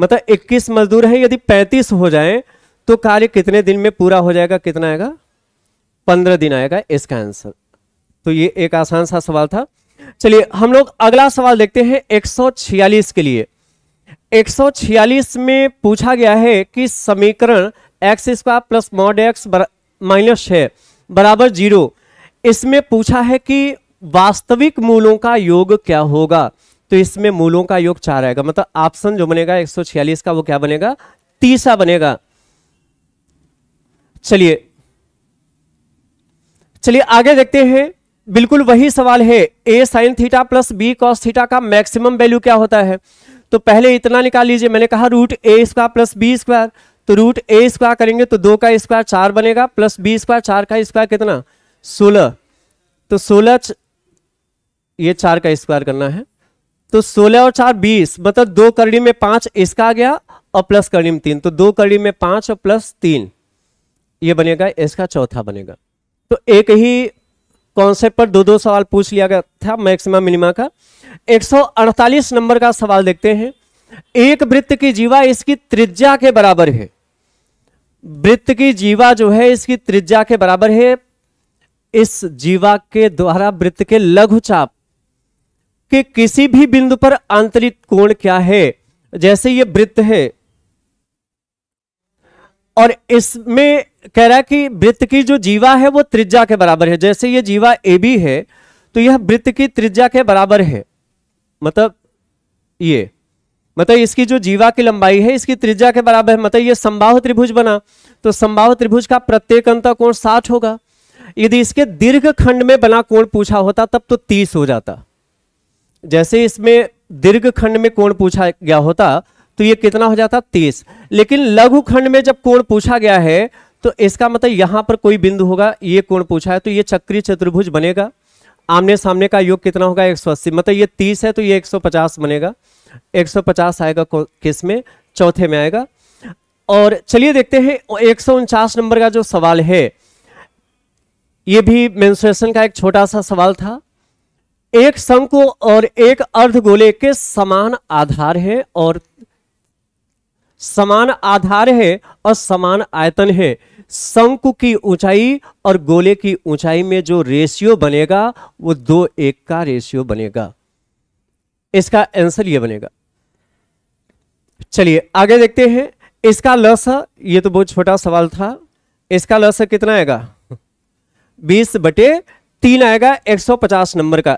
मतलब इक्कीस मजदूर हैं यदि पैंतीस हो जाए तो कार्य कितने दिन में पूरा हो जाएगा कितना आएगा पंद्रह दिन आएगा इसका आंसर तो ये एक आसान सा सवाल था चलिए हम लोग अगला सवाल देखते हैं 146 के लिए 146 में पूछा गया है कि समीकरण X square plus mod X minus छह बराबर जीरो इसमें पूछा है कि वास्तविक मूलों का योग क्या होगा तो इसमें मूलों का योग चार आएगा मतलब ऑप्शन जो बनेगा 146 का वो क्या बनेगा तीसरा बनेगा चलिए चलिए आगे देखते हैं बिल्कुल वही सवाल है A sine theta plus B cos theta का मैक्सिमम वैल्यू क्या होता है तो पहले इतना निकाल लीजिए मैंने कहा root A square plus B square तो रूट ए स्क्वायर करेंगे तो दो का स्क्वायर चार बनेगा प्लस बी स्क्वायर चार का स्क्वायर कितना सोलह तो सोलह ये चार का स्क्वायर करना है तो सोलह और चार बीस मतलब दो करड़ी में पांच इसका आ गया और प्लस करड़ी में तीन तो दो करड़ी में पांच और प्लस तीन ये बनेगा इसका चौथा बनेगा तो एक ही कॉन्सेप्ट पर दो दो सवाल पूछ लिया गया था मैक्सिमम मिनिमा का 148 नंबर का सवाल देखते हैं एक वृत्त की जीवा इसकी त्रिज्या के बराबर है वृत्त की जीवा जो है इसकी त्रिज्या के बराबर है इस जीवा के द्वारा वृत्त के लघुचाप के किसी भी बिंदु पर आंतरिक कोण क्या है जैसे ये वृत्त है और इसमें कह रहा है कि वृत्त की जो जीवा है वो त्रिज्या के बराबर है जैसे ये जीवा ए बी है तो यह वृत्त की त्रिज्या के बराबर है मतलब ये मतलब इसकी जो जीवा की लंबाई है इसकी त्रिज्या के बराबर है मतलब ये संबाह त्रिभुज बना तो संबाह त्रिभुज का प्रत्येक अंतर कोण साठ होगा यदि इसके दीर्घ खंड में बना कोण पूछा होता तब तो तीस हो जाता जैसे इसमें दीर्घ खंड में कोण पूछा गया होता तो ये कितना हो जाता तीस लेकिन लघु खंड में जब कोण पूछा गया है तो इसका मतलब यहां पर कोई बिंदु होगा ये कोण पूछा है तो ये चक्रीय चतुर्भुज बनेगा आमने सामने का योग कितना होगा एक सौ अस्सी मतलब ये तीस है तो ये एक सौ पचास बनेगा 150 आएगा किस में चौथे में आएगा और चलिए देखते हैं एक नंबर का जो सवाल है ये भी मेन्सुरेशन का एक छोटा सा सवाल था एक शंकु और एक अर्ध गोले के समान आधार है और समान आधार है और समान आयतन है शंकु की ऊंचाई और गोले की ऊंचाई में जो रेशियो बनेगा वो दो एक का रेशियो बनेगा इसका आंसर ये बनेगा चलिए आगे देखते हैं इसका लस ये तो बहुत छोटा सवाल था इसका लस कितना आएगा बीस बटे तीन आएगा 150 नंबर का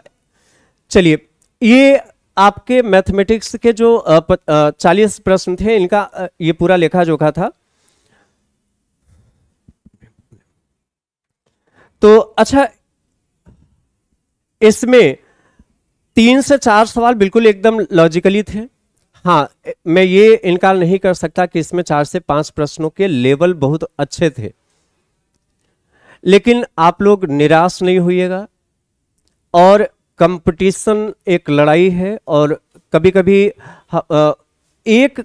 चलिए ये आपके मैथमेटिक्स के जो चालीस प्रश्न थे इनका ये पूरा लेखा जोखा था तो अच्छा इसमें तीन से चार सवाल बिल्कुल एकदम लॉजिकली थे हाँ मैं ये इनकार नहीं कर सकता कि इसमें चार से पांच प्रश्नों के लेवल बहुत अच्छे थे लेकिन आप लोग निराश नहीं होइएगा और कंपटीशन एक लड़ाई है और कभी कभी एक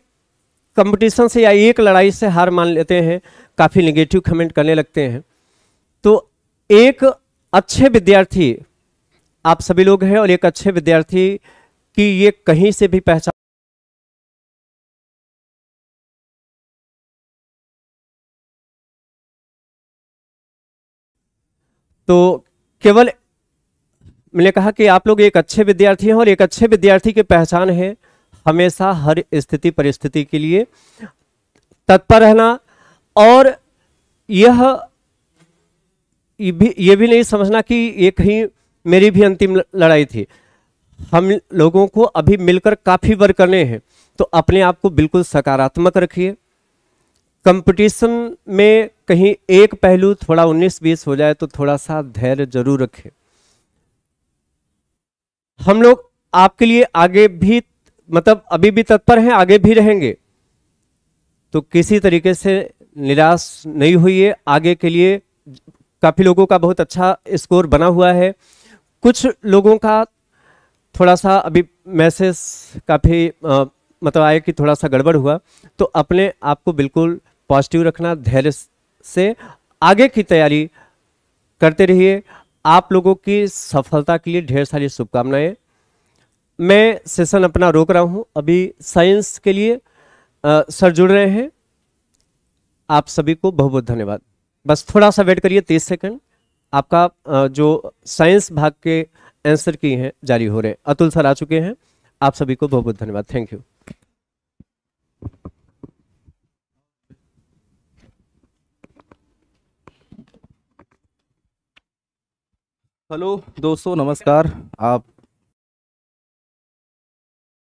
कंपटीशन से या एक लड़ाई से हार मान लेते हैं काफ़ी निगेटिव कमेंट करने लगते हैं तो एक अच्छे विद्यार्थी आप सभी लोग हैं और एक अच्छे विद्यार्थी की ये कहीं से भी पहचान तो केवल मैंने कहा कि आप लोग एक अच्छे विद्यार्थी हैं और एक अच्छे विद्यार्थी की पहचान है हमेशा हर स्थिति परिस्थिति के लिए तत्पर रहना और यह ये भी ये भी नहीं समझना कि ये कहीं मेरी भी अंतिम लड़ाई थी हम लोगों को अभी मिलकर काफ़ी वर्क करने हैं तो अपने आप को बिल्कुल सकारात्मक रखिए कंपटीशन में कहीं एक पहलू थोड़ा 19-20 हो जाए तो थोड़ा सा धैर्य जरूर रखें हम लोग आपके लिए आगे भी मतलब अभी भी तत्पर हैं आगे भी रहेंगे तो किसी तरीके से निराश नहीं हुई है आगे के लिए काफ़ी लोगों का बहुत अच्छा स्कोर बना हुआ है कुछ लोगों का थोड़ा सा अभी मैसेज काफ़ी मतलब आया कि थोड़ा सा गड़बड़ हुआ तो अपने आप को बिल्कुल पॉजिटिव रखना धैर्य से आगे की तैयारी करते रहिए आप लोगों की सफलता के लिए ढेर सारी शुभकामनाएं मैं सेशन अपना रोक रहा हूं अभी साइंस के लिए आ, सर जुड़ रहे हैं आप सभी को बहुत बहुत धन्यवाद बस थोड़ा सा वेट करिए तीस सेकंड आपका जो साइंस भाग के आंसर की हैं जारी हो रहे हैं अतुल सर आ चुके हैं आप सभी को बहुत बहुत धन्यवाद थैंक यू हेलो दोस्तों नमस्कार आप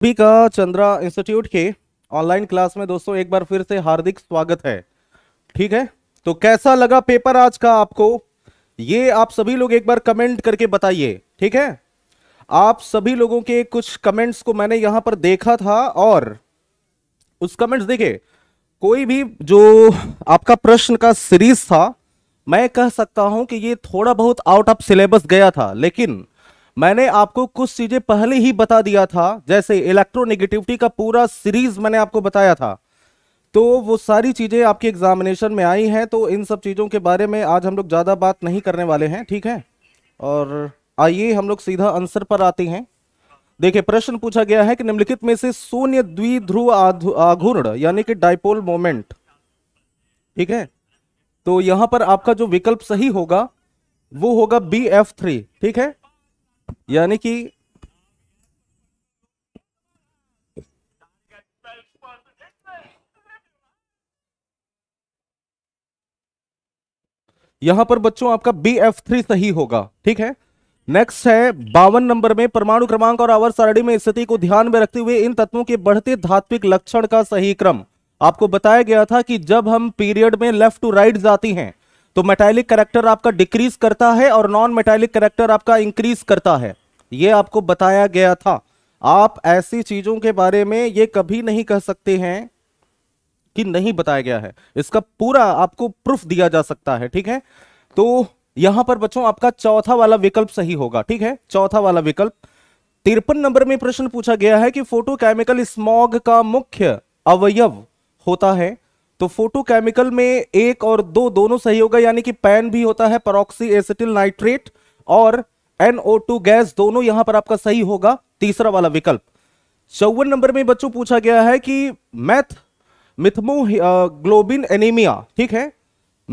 सभी का चंद्रा इंस्टीट्यूट के ऑनलाइन क्लास में दोस्तों एक बार फिर से हार्दिक स्वागत है ठीक है तो कैसा लगा पेपर आज का आपको ये आप सभी लोग एक बार कमेंट करके बताइए ठीक है आप सभी लोगों के कुछ कमेंट्स को मैंने यहां पर देखा था और उस कमेंट्स देखे कोई भी जो आपका प्रश्न का सीरीज था मैं कह सकता हूं कि ये थोड़ा बहुत आउट ऑफ सिलेबस गया था लेकिन मैंने आपको कुछ चीजें पहले ही बता दिया था जैसे इलेक्ट्रोनेगेटिविटी का पूरा सीरीज मैंने आपको बताया था तो वो सारी चीज़ें आपके एग्जामिनेशन में आई हैं तो इन सब चीज़ों के बारे में आज हम लोग ज़्यादा बात नहीं करने वाले हैं ठीक है और आइए हम लोग सीधा आंसर पर आते हैं देखिए प्रश्न पूछा गया है कि निम्नलिखित में से शून्य द्विध्रुव आघूर्ण यानी कि डायपोल मोमेंट ठीक है तो यहां पर आपका जो विकल्प सही होगा वो होगा बी एफ थ्री ठीक है यानी कि यहां पर बच्चों आपका बी एफ थ्री सही होगा ठीक है नेक्स्ट है बावन नंबर में परमाणु क्रमांक और आवर सारणी में स्थिति को ध्यान में रखते हुए इन तत्वों के बढ़ते धात्विक लक्षण का सही क्रम आपको बताया गया था कि जब हम पीरियड में लेफ्ट टू राइट जाती हैं तो मेटालिक करेक्टर आपका डिक्रीज करता है और नॉन मेटालिक करेक्टर आपका इंक्रीज करता है ये आपको बताया गया था आप ऐसी चीजों के बारे में ये कभी नहीं कह सकते हैं कि नहीं बताया गया है इसका पूरा आपको प्रूफ दिया जा सकता है ठीक है तो यहां पर बच्चों आपका चौथा वाला विकल्प सही होगा ठीक है चौथा वाला विकल्प तिरपन नंबर में प्रश्न पूछा गया है कि फोटोकेमिकल स्मॉग का मुख्य अवयव होता है तो फोटोकेमिकल में एक और दो दोनों सही होगा यानी कि पैन भी होता है परोक्सी एसिटिल नाइट्रेट और एनओ गैस दोनों यहां पर आपका सही होगा तीसरा वाला विकल्प चौवन नंबर में बच्चों पूछा गया है कि मैथ मिथमो ग्लोबिन एनीमिया ठीक है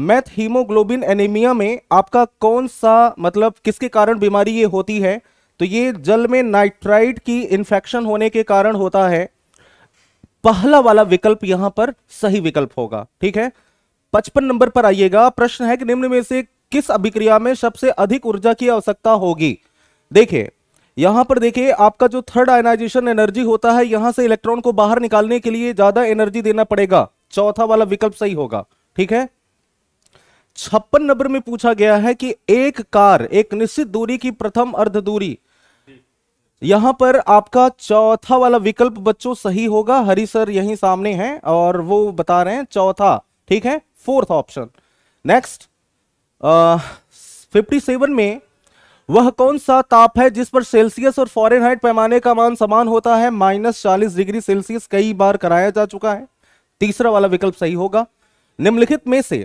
मैथ हीमोग्लोबिन एनीमिया में आपका कौन सा मतलब किसके कारण बीमारी ये होती है तो ये जल में नाइट्राइड की इन्फेक्शन होने के कारण होता है पहला वाला विकल्प यहां पर सही विकल्प होगा ठीक है पचपन नंबर पर आइएगा प्रश्न है कि निम्न में से किस अभिक्रिया में सबसे अधिक ऊर्जा की आवश्यकता होगी देखिए यहां पर देखिए आपका जो थर्ड आयनाइजेशन एनर्जी होता है यहां से इलेक्ट्रॉन को बाहर निकालने के लिए ज्यादा एनर्जी देना पड़ेगा चौथा वाला विकल्प सही होगा ठीक है छप्पन नंबर में पूछा गया है कि एक कार एक निश्चित दूरी की प्रथम अर्ध दूरी यहां पर आपका चौथा वाला विकल्प बच्चों सही होगा हरी सर यही सामने हैं और वो बता रहे हैं चौथा ठीक है fourth option next fifty seven में वह कौन सा ताप है जिस पर सेल्सियस और फॉरेनहाइट पैमाने का मान समान होता है माइनस चालीस डिग्री सेल्सियस कई बार कराया जा चुका है तीसरा वाला विकल्प सही होगा निम्नलिखित में से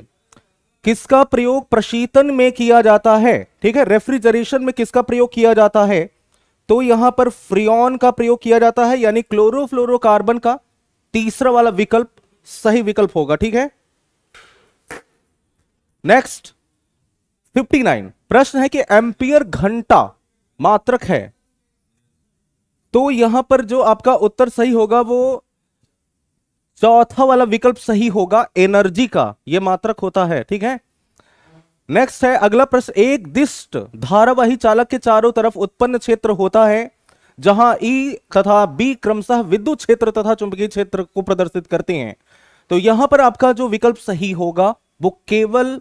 किसका प्रयोग प्रशीतन में किया जाता है ठीक है रेफ्रिजरेशन में किसका प्रयोग किया जाता है तो यहां पर फ्रियॉन का प्रयोग किया जाता है यानी क्लोरोफ्लोरोकार्बन का तीसरा वाला विकल्प सही विकल्प होगा ठीक है नेक्स्ट 59 प्रश्न है कि एम्पियर घंटा मात्रक है तो यहां पर जो आपका उत्तर सही होगा वो चौथा वाला विकल्प सही होगा एनर्जी का यह मात्रक होता है ठीक है नेक्स्ट है अगला प्रश्न एक दिष्ट धारावाही चालक के चारों तरफ उत्पन्न क्षेत्र होता है जहां ई e तथा बी क्रमशः विद्युत क्षेत्र तथा चुंबकीय क्षेत्र को प्रदर्शित करते हैं तो यहां पर आपका जो विकल्प सही होगा वो केवल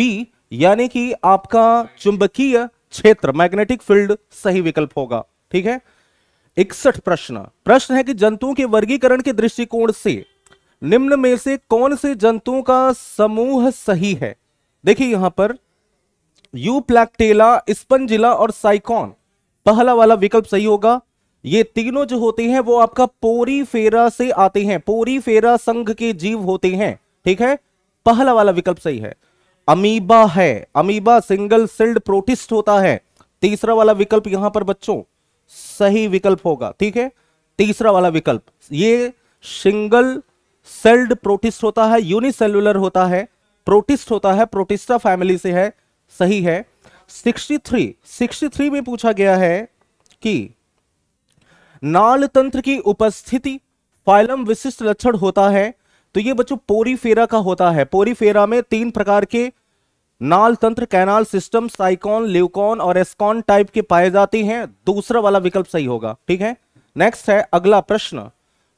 बी यानी कि आपका चुंबकीय क्षेत्र मैग्नेटिक फील्ड सही विकल्प होगा ठीक है इकसठ प्रश्न प्रश्न है कि जंतुओं के वर्गीकरण के दृष्टिकोण से निम्न में से कौन से जंतुओं का समूह सही है देखिए यहां पर यू प्लैक्टेला स्पंजिला और साइकॉन पहला वाला विकल्प सही होगा ये तीनों जो होते हैं वो आपका पोरी फेरा से आते हैं पोरी फेरा संघ के जीव होते हैं ठीक है पहला वाला विकल्प सही है अमीबा है अमीबा सिंगल सेल्ड प्रोटिस्ट होता है तीसरा वाला विकल्प यहां पर बच्चों सही विकल्प होगा ठीक है तीसरा वाला विकल्प ये सिंगल सेल्ड प्रोटिस्ट होता है यूनिसेलुलर होता है प्रोटिस्ट होता है प्रोटिस्टा फैमिली से है सही है 63 63 में पूछा गया है कि नाल तंत्र की उपस्थिति फाइलम विशिष्ट लक्षण होता है तो ये बच्चों पोरीफेरा का होता है पोरीफेरा में तीन प्रकार के नाल तंत्र कैनाल सिस्टम साइकॉन ल्यूकॉन और एस्कॉन टाइप के पाए जाते हैं दूसरा वाला विकल्प सही होगा ठीक है नेक्स्ट है अगला प्रश्न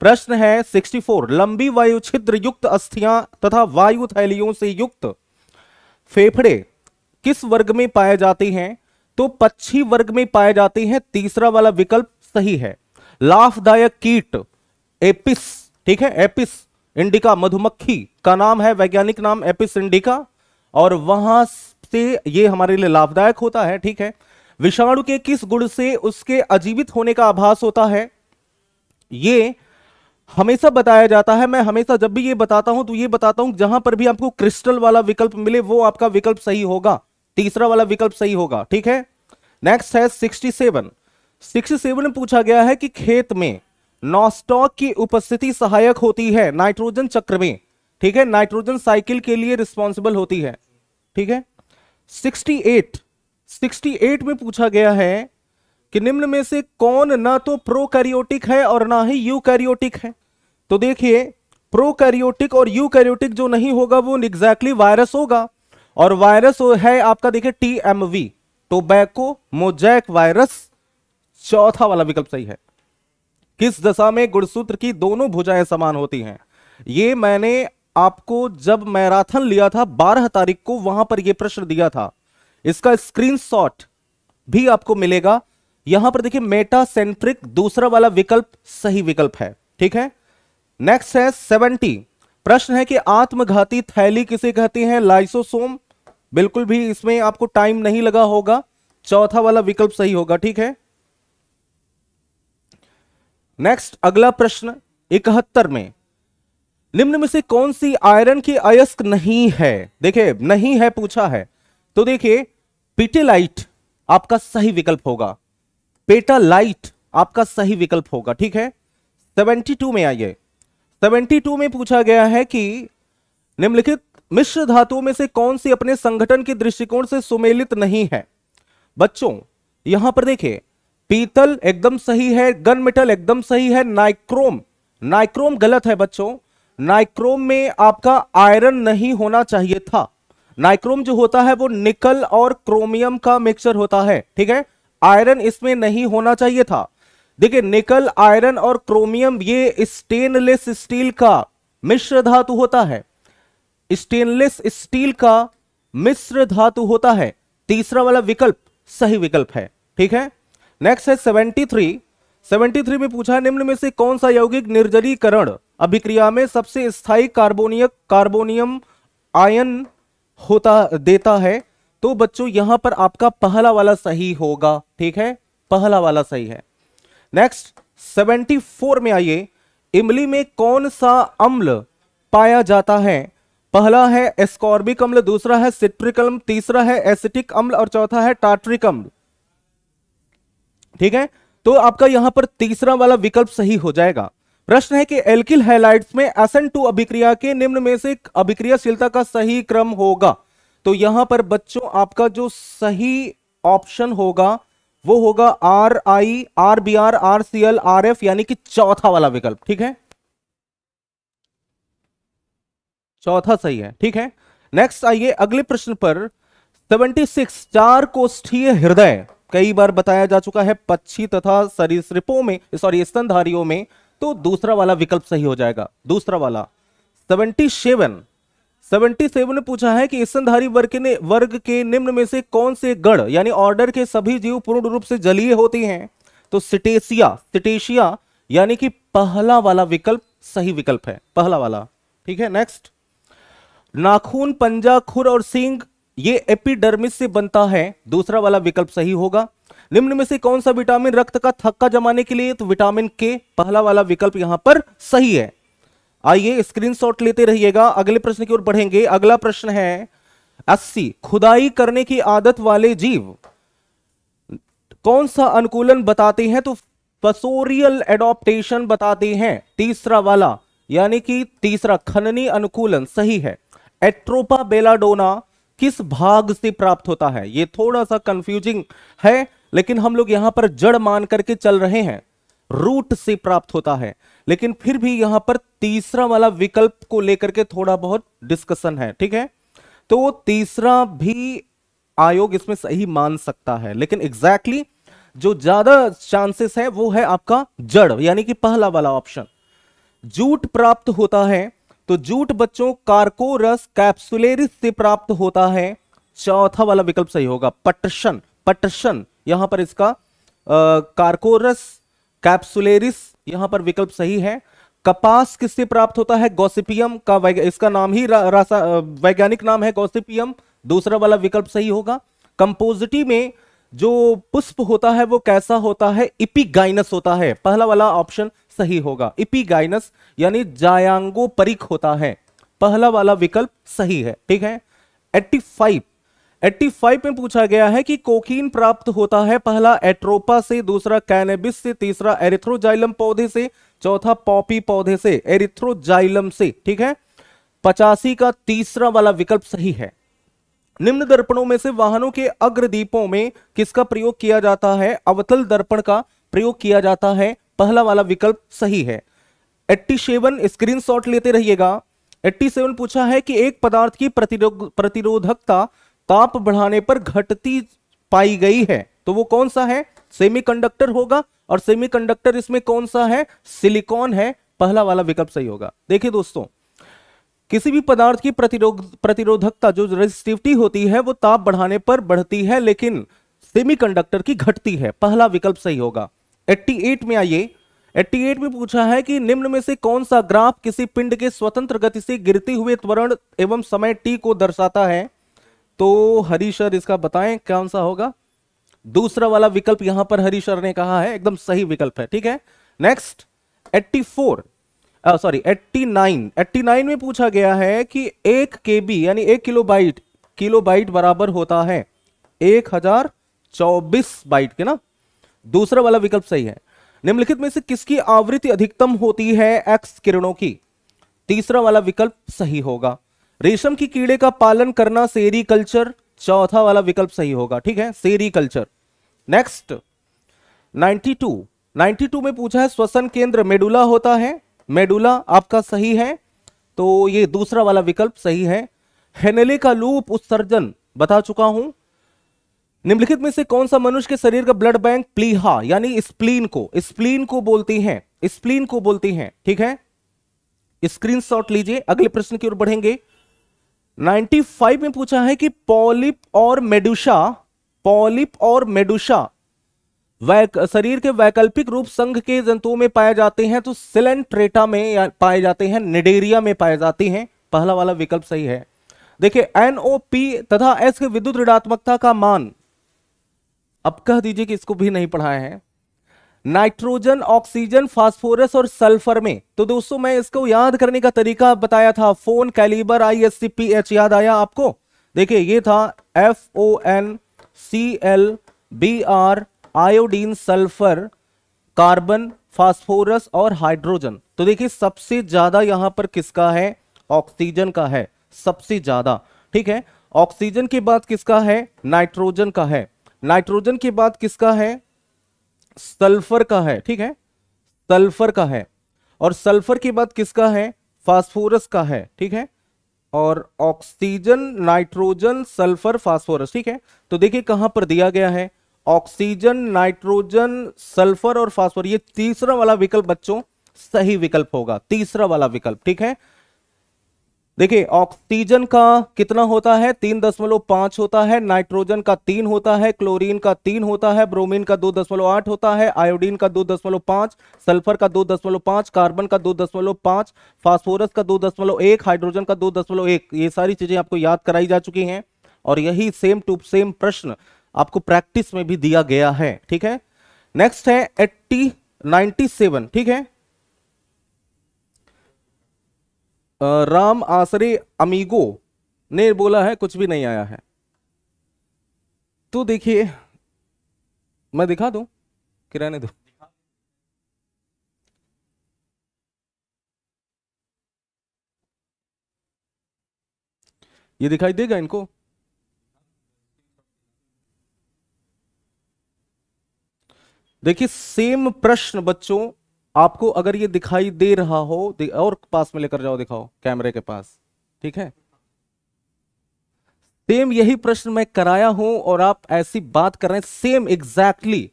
प्रश्न है 64 लंबी वायु छिद्र युक्त अस्थियां तथा वायु थैलियों से युक्त फेफड़े किस वर्ग में पाए जाते हैं तो पक्षी वर्ग में पाए जाते हैं तीसरा वाला विकल्प सही है लाभदायक कीट एपिस ठीक है एपिस इंडिका मधुमक्खी का नाम है वैज्ञानिक नाम एपिस इंडिका और वहां से ये हमारे लिए लाभदायक होता है ठीक है विषाणु के किस गुण से उसके अजीवित होने का आभास होता है ये हमेशा बताया जाता है मैं हमेशा जब भी ये बताता हूं तो ये बताता हूं जहां पर भी आपको क्रिस्टल वाला विकल्प मिले वो आपका विकल्प सही होगा तीसरा वाला विकल्प सही होगा ठीक है नेक्स्ट है सिक्सटी सेवन सिक्सटी सेवन में पूछा गया है कि खेत में नॉस्टॉक की उपस्थिति सहायक होती है नाइट्रोजन चक्र में ठीक है नाइट्रोजन साइकिल के लिए रिस्पॉन्सिबल होती है ठीक है 68 68 में पूछा गया है कि निम्न में से कौन ना तो प्रोकैरियोटिक है और ना ही यूकैरियोटिक है तो देखिए प्रोकैरियोटिक और यूकैरियोटिक जो नहीं होगा वो एग्जैक्टली वायरस होगा और वायरस है आपका देखिए T M V tobacco mosaic virus चौथा वाला विकल्प सही है किस दशा में गुणसूत्र की दोनों भुजाएं समान होती हैं ये मैंने आपको जब मैराथन लिया था बारह तारीख को वहां पर यह प्रश्न दिया था इसका स्क्रीनशॉट भी आपको मिलेगा यहां पर देखिए मेटा सेंट्रिक दूसरा वाला विकल्प सही विकल्प है ठीक है नेक्स्ट है सेवेंटी प्रश्न है कि आत्मघाती थैली किसे कहते हैं लाइसोसोम बिल्कुल भी इसमें आपको टाइम नहीं लगा होगा चौथा वाला विकल्प सही होगा ठीक है नेक्स्ट अगला प्रश्न इकहत्तर में निम्न में से कौन सी आयरन की अयस्क नहीं है देखिए नहीं है पूछा है तो देखिए पिटेलाइट आपका सही विकल्प होगा पेटालाइट आपका सही विकल्प होगा ठीक है 72 में आइए 72 में पूछा गया है कि निम्नलिखित मिश्र धातुओं में से कौन सी अपने संगठन के दृष्टिकोण से सुमेलित नहीं है बच्चों यहां पर देखिए पीतल एकदम सही है गन मेटल एकदम सही है नाइक्रोम नाइक्रोम गलत है बच्चों नाइक्रोम में आपका आयरन नहीं होना चाहिए था नाइक्रोम जो होता है वो निकल और क्रोमियम का मिक्सचर होता है ठीक है आयरन इसमें नहीं होना चाहिए था देखिए निकल आयरन और क्रोमियम ये स्टेनलेस स्टील का मिश्र धातु होता है स्टेनलेस स्टील का मिश्र धातु होता है तीसरा वाला विकल्प सही विकल्प है ठीक है नेक्स्ट है 73 73 में पूछा है निम्न में से कौन सा यौगिक निर्जलीकरण अभिक्रिया में सबसे स्थायी कार्बोनियक कार्बोनियम आयन होता देता है तो बच्चों यहां पर आपका पहला वाला सही होगा ठीक है पहला वाला सही है नेक्स्ट 74 में आइए इमली में कौन सा अम्ल पाया जाता है पहला है एस्कॉर्बिक अम्ल दूसरा है सिट्रिक अम्ल तीसरा है एसिटिक अम्ल और चौथा है टार्ट्रिक अम्ल ठीक है तो आपका यहां पर तीसरा वाला विकल्प सही हो जाएगा प्रश्न है कि एल्किल हैलाइड्स में एसन टू अभिक्रिया के निम्न में से अभिक्रियाशीलता का सही क्रम होगा तो यहां पर बच्चों आपका जो सही ऑप्शन होगा वो होगा R I R B R R C L R F यानी कि चौथा वाला विकल्प ठीक है चौथा सही है ठीक है नेक्स्ट आइए अगले प्रश्न पर 76 चार कोष्ठीय हृदय कई बार बताया जा चुका है पक्षी तथा सरीसृपों में सॉरी स्तनधारियों में तो दूसरा वाला विकल्प सही हो जाएगा दूसरा वाला सेवेंटी सेवन सेवेंटी सेवन ने पूछा है कि स्तनधारी वर्ग ने वर्ग के निम्न में से कौन से गढ़ यानी ऑर्डर के सभी जीव पूर्ण रूप से जलीय होते हैं तो सिटेसिया सिटेशिया यानी कि पहला वाला विकल्प सही विकल्प है पहला वाला ठीक है नेक्स्ट नाखून पंजा खुर और सिंग ये एपिडर्मिस से बनता है दूसरा वाला विकल्प सही होगा निम्न में से कौन सा विटामिन रक्त का थक्का जमाने के लिए तो विटामिन के पहला वाला विकल्प यहां पर सही है आइए स्क्रीनशॉट लेते रहिएगा अगले प्रश्न की ओर बढ़ेंगे अगला प्रश्न है अस्सी खुदाई करने की आदत वाले जीव कौन सा अनुकूलन बताते हैं तो पसोरियल एडोप्टेशन बताते हैं तीसरा वाला यानी कि तीसरा खननी अनुकूलन सही है एट्रोपा बेलाडोना किस भाग से प्राप्त होता है यह थोड़ा सा कंफ्यूजिंग है लेकिन हम लोग यहां पर जड़ मान करके चल रहे हैं रूट से प्राप्त होता है लेकिन फिर भी यहां पर तीसरा वाला विकल्प को लेकर के थोड़ा बहुत डिस्कशन है ठीक है तो तीसरा भी आयोग इसमें सही मान सकता है लेकिन एग्जैक्टली exactly जो ज्यादा चांसेस है वो है आपका जड़ यानी कि पहला वाला ऑप्शन जूट प्राप्त होता है तो जूट बच्चों कार्कोरस कैप्सुलेरिस से प्राप्त होता है चौथा वाला विकल्प सही होगा पटशन पटशन यहां पर इसका कार्कोरस कैप्सुलेरिस यहां पर विकल्प सही है कपास किससे प्राप्त होता है गोसिपियम का इसका नाम ही रासा वैज्ञानिक नाम है गोसिपियम दूसरा वाला विकल्प सही होगा कंपोजिटी में जो पुष्प होता है वो कैसा होता है इपिगाइनस होता है पहला वाला ऑप्शन सही होगा इपिगाइनस यानी जायांगो परिक होता है पहला वाला विकल्प सही है ठीक है 85 85 में पूछा गया है कि कोकीन प्राप्त होता है पहला एट्रोपा से दूसरा कैनेबिस से तीसरा एरिथ्रोजाइलम पौधे से चौथा पॉपी पौधे से एरिथ्रोजाइलम से ठीक है पचासी का तीसरा वाला विकल्प सही है निम्न दर्पणों में से वाहनों के अग्रदीपों में किसका प्रयोग किया जाता है अवतल दर्पण का प्रयोग किया जाता है पहला वाला विकल्प सही है एट्टी सेवन स्क्रीन लेते रहिएगा एट्टी सेवन पूछा है कि एक पदार्थ की प्रतिरोधकता ताप बढ़ाने पर घटती पाई गई है तो वो कौन सा है सेमीकंडक्टर होगा और सेमीकंडक्टर इसमें कौन सा है सिलिकॉन है पहला वाला विकल्प सही होगा देखिए दोस्तों किसी भी पदार्थ की प्रतिरोध प्रतिरोधकता जो रेजिस्टिविटी होती है वो ताप बढ़ाने पर बढ़ती है लेकिन सेमीकंडक्टर की घटती है पहला विकल्प सही होगा 88 में आइए 88 में पूछा है कि निम्न में से कौन सा ग्राफ किसी पिंड के स्वतंत्र गति से गिरते हुए त्वरण एवं समय टी को दर्शाता है तो हरीश सर इसका बताएं कौन सा होगा दूसरा वाला विकल्प यहां पर हरीश सर ने कहा है एकदम सही विकल्प है ठीक है नेक्स्ट 84 सॉरी uh, 89 में पूछा गया है कि एक केबी यानी एक किलो किलोबाइट बराबर होता है एक हजार चौबीस बाइट के ना दूसरा वाला विकल्प सही है निम्नलिखित में से किसकी आवृत्ति अधिकतम होती है एक्स किरणों की तीसरा वाला विकल्प सही होगा रेशम की कीड़े का पालन करना सेरी कल्चर चौथा वाला विकल्प सही होगा ठीक है सेरी कल्चर नेक्स्ट 92 92 में पूछा है श्वसन केंद्र मेडुला होता है मेडुला आपका सही है तो ये दूसरा वाला विकल्प सही है हेनेले का लूप उत्सर्जन बता चुका हूं निम्नलिखित में से कौन सा मनुष्य के शरीर का ब्लड बैंक प्लीहा यानी स्प्लीन को स्प्लीन को बोलती है स्प्लीन को बोलती है ठीक है स्क्रीनशॉट लीजिए अगले प्रश्न की ओर बढ़ेंगे 95 में पूछा है कि पॉलिप और मेडुशा पॉलिप और मेडुषा वैक, शरीर के वैकल्पिक रूप संघ के जंतुओं में पाए जाते हैं तो सिलेंट्रेटा में पाए जाते हैं निडेरिया में पाए जाते हैं पहला वाला विकल्प सही है देखिए एनओपी तथा एस के विद्युत ऋणात्मकता का मान अब कह दीजिए कि इसको भी नहीं पढ़ाए हैं नाइट्रोजन ऑक्सीजन फास्फोरस और सल्फर में तो दोस्तों मैं इसको याद करने का तरीका बताया था phone calibre I S C P H याद आया आपको देखिए ये था F O N C L B R iodine sulphur carbon phosphorus और हाइड्रोजन तो देखिए सबसे ज्यादा यहां पर किसका है ऑक्सीजन का है सबसे ज्यादा ठीक है ऑक्सीजन के बाद किसका है नाइट्रोजन का है नाइट्रोजन के बाद किसका है सल्फर का है ठीक है सल्फर का है और सल्फर के बाद किसका है फास्फोरस का है ठीक है और ऑक्सीजन नाइट्रोजन सल्फर फास्फोरस ठीक है तो देखिए कहां पर दिया गया है ऑक्सीजन नाइट्रोजन सल्फर और फास्फोर ये तीसरा वाला विकल्प बच्चों सही विकल्प होगा तीसरा वाला विकल्प ठीक है देखिए ऑक्सीजन का कितना होता है तीन दशमलव पांच होता है नाइट्रोजन का तीन होता है क्लोरीन का तीन होता है ब्रोमीन का दो दशमलव आठ होता है आयोडीन का दो दशमलव पांच सल्फर का दो दशमलव पांच कार्बन का दो दशमलव पांच फास्फोरस का दो दशमलव एक हाइड्रोजन का दो दशमलव एक ये सारी चीजें आपको याद कराई जा चुकी हैं और यही सेम टू सेम प्रश्न आपको प्रैक्टिस में भी दिया गया है ठीक है नेक्स्ट है एट्टी सेवन ठीक है राम आसरे अमीगो ने बोला है कुछ भी नहीं आया है तो देखिए मैं दिखा दू किराने दो ये दिखाई देगा इनको देखिए सेम प्रश्न बच्चों आपको अगर ये दिखाई दे रहा हो और पास में लेकर जाओ दिखाओ कैमरे के पास ठीक है सेम यही प्रश्न मैं कराया हूं और आप ऐसी बात कर रहे हैं सेम एग्जैक्टली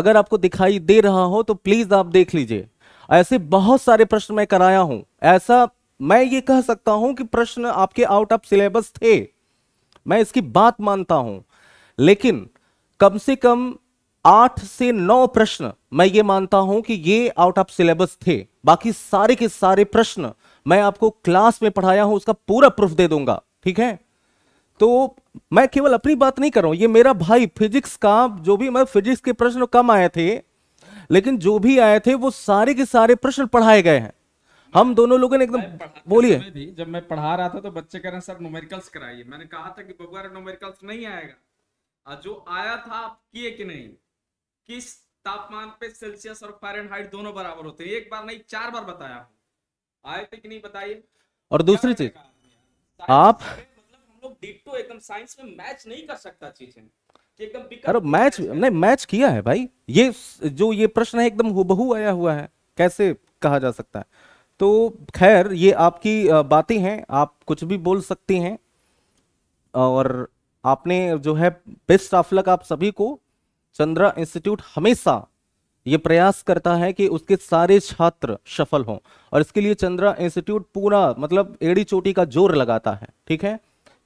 अगर आपको दिखाई दे रहा हो तो प्लीज आप देख लीजिए ऐसे बहुत सारे प्रश्न मैं कराया हूं ऐसा मैं ये कह सकता हूं कि प्रश्न आपके आउट ऑफ सिलेबस थे मैं इसकी बात मानता हूं लेकिन कम से कम आठ से नौ प्रश्न मैं ये मानता हूं कि ये आउट ऑफ सिलेबस थे बाकी सारे के सारे प्रश्न मैं आपको क्लास में पढ़ाया हूं उसका पूरा प्रूफ दे दूंगा ठीक है तो मैं केवल अपनी बात नहीं कर रहा हूं ये मेरा भाई फिजिक्स का जो भी मैं मतलब फिजिक्स के प्रश्न कम आए थे लेकिन जो भी आए थे वो सारे के सारे प्रश्न पढ़ाए गए हैं हम दोनों लोगों ने एकदम बोलिए जब मैं पढ़ा रहा था तो बच्चे कह रहे सर न्यूमेरिकल्स कराइए मैंने कहा था कि बबुआ न्यूमेरिकल्स नहीं आएगा जो आया था आप किए कि नहीं किस तापमान पे सेल्सियस और फारेनहाइट दोनों बराबर होते हैं एक बार नहीं चार बार बताया हूँ आए तो कि नहीं बताइए और दूसरी चीज आप मतलब हम लोग डिटो एकदम साइंस में मैच नहीं कर सकता चीजें अरे मैच नहीं मैच किया है भाई ये जो ये प्रश्न है एकदम हुबहू आया हुआ है कैसे कहा जा सकता है तो खैर ये आपकी बातें हैं आप कुछ भी बोल सकती हैं और आपने जो है बेस्ट ऑफ लक आप सभी को चंद्रा इंस्टीट्यूट हमेशा ये प्रयास करता है कि उसके सारे छात्र सफल हों और इसके लिए चंद्रा इंस्टीट्यूट पूरा मतलब एड़ी चोटी का जोर लगाता है ठीक है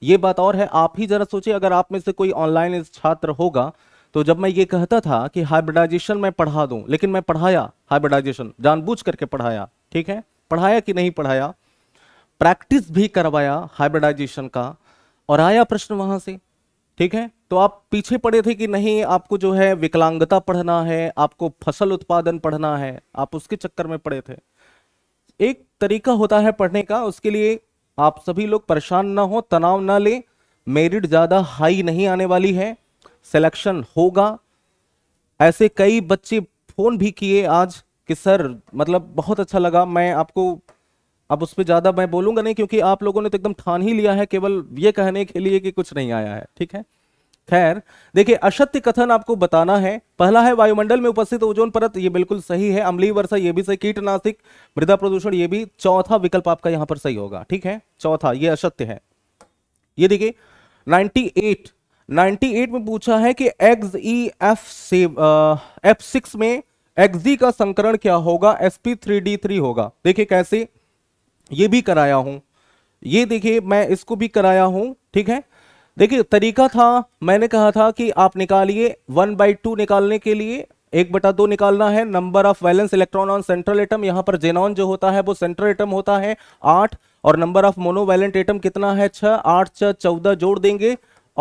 ये बात और है आप ही जरा सोचिए अगर आप में से कोई ऑनलाइन छात्र होगा तो जब मैं ये कहता था कि हाइब्रिडाइजेशन मैं पढ़ा दूं लेकिन मैं पढ़ाया हाइब्रिडाइजेशन जानबूझ करके पढ़ाया ठीक है पढ़ाया कि नहीं पढ़ाया प्रैक्टिस भी करवाया हाइब्रिडाइजेशन का और आया प्रश्न वहां से ठीक है तो आप पीछे पड़े थे कि नहीं आपको जो है विकलांगता पढ़ना है आपको फसल उत्पादन पढ़ना है आप उसके चक्कर में पड़े थे एक तरीका होता है पढ़ने का उसके लिए आप सभी लोग परेशान ना हो तनाव ना ले मेरिट ज़्यादा हाई नहीं आने वाली है सिलेक्शन होगा ऐसे कई बच्चे फ़ोन भी किए आज कि सर मतलब बहुत अच्छा लगा मैं आपको अब उस पर ज़्यादा मैं बोलूंगा नहीं क्योंकि आप लोगों ने तो एकदम ठान ही लिया है केवल ये कहने के लिए कि कुछ नहीं आया है ठीक है खैर देखिए असत्य कथन आपको बताना है पहला है वायुमंडल में उपस्थित ओजोन परत ये बिल्कुल सही है अमली वर्षा ये भी सही कीटनाशिक मृदा प्रदूषण ये भी चौथा विकल्प आपका यहां पर सही होगा ठीक है चौथा ये असत्य है ये देखिए 98 98 में पूछा है कि एक्स ई एफ से एफ सिक्स में एक्स का संकरण क्या होगा एस होगा देखिए कैसे ये भी कराया हूं ये देखिए मैं इसको भी कराया हूं ठीक है देखिए तरीका था मैंने कहा था कि आप निकालिए वन बाई टू निकालने के लिए एक बटा दो निकालना है number of valence electron on central atom यहां पर जेनॉन जो होता है वो सेंट्रल एटम होता है आठ और नंबर ऑफ मोनोवैलेंट एटम कितना है छह आठ छह चौदह जोड़ देंगे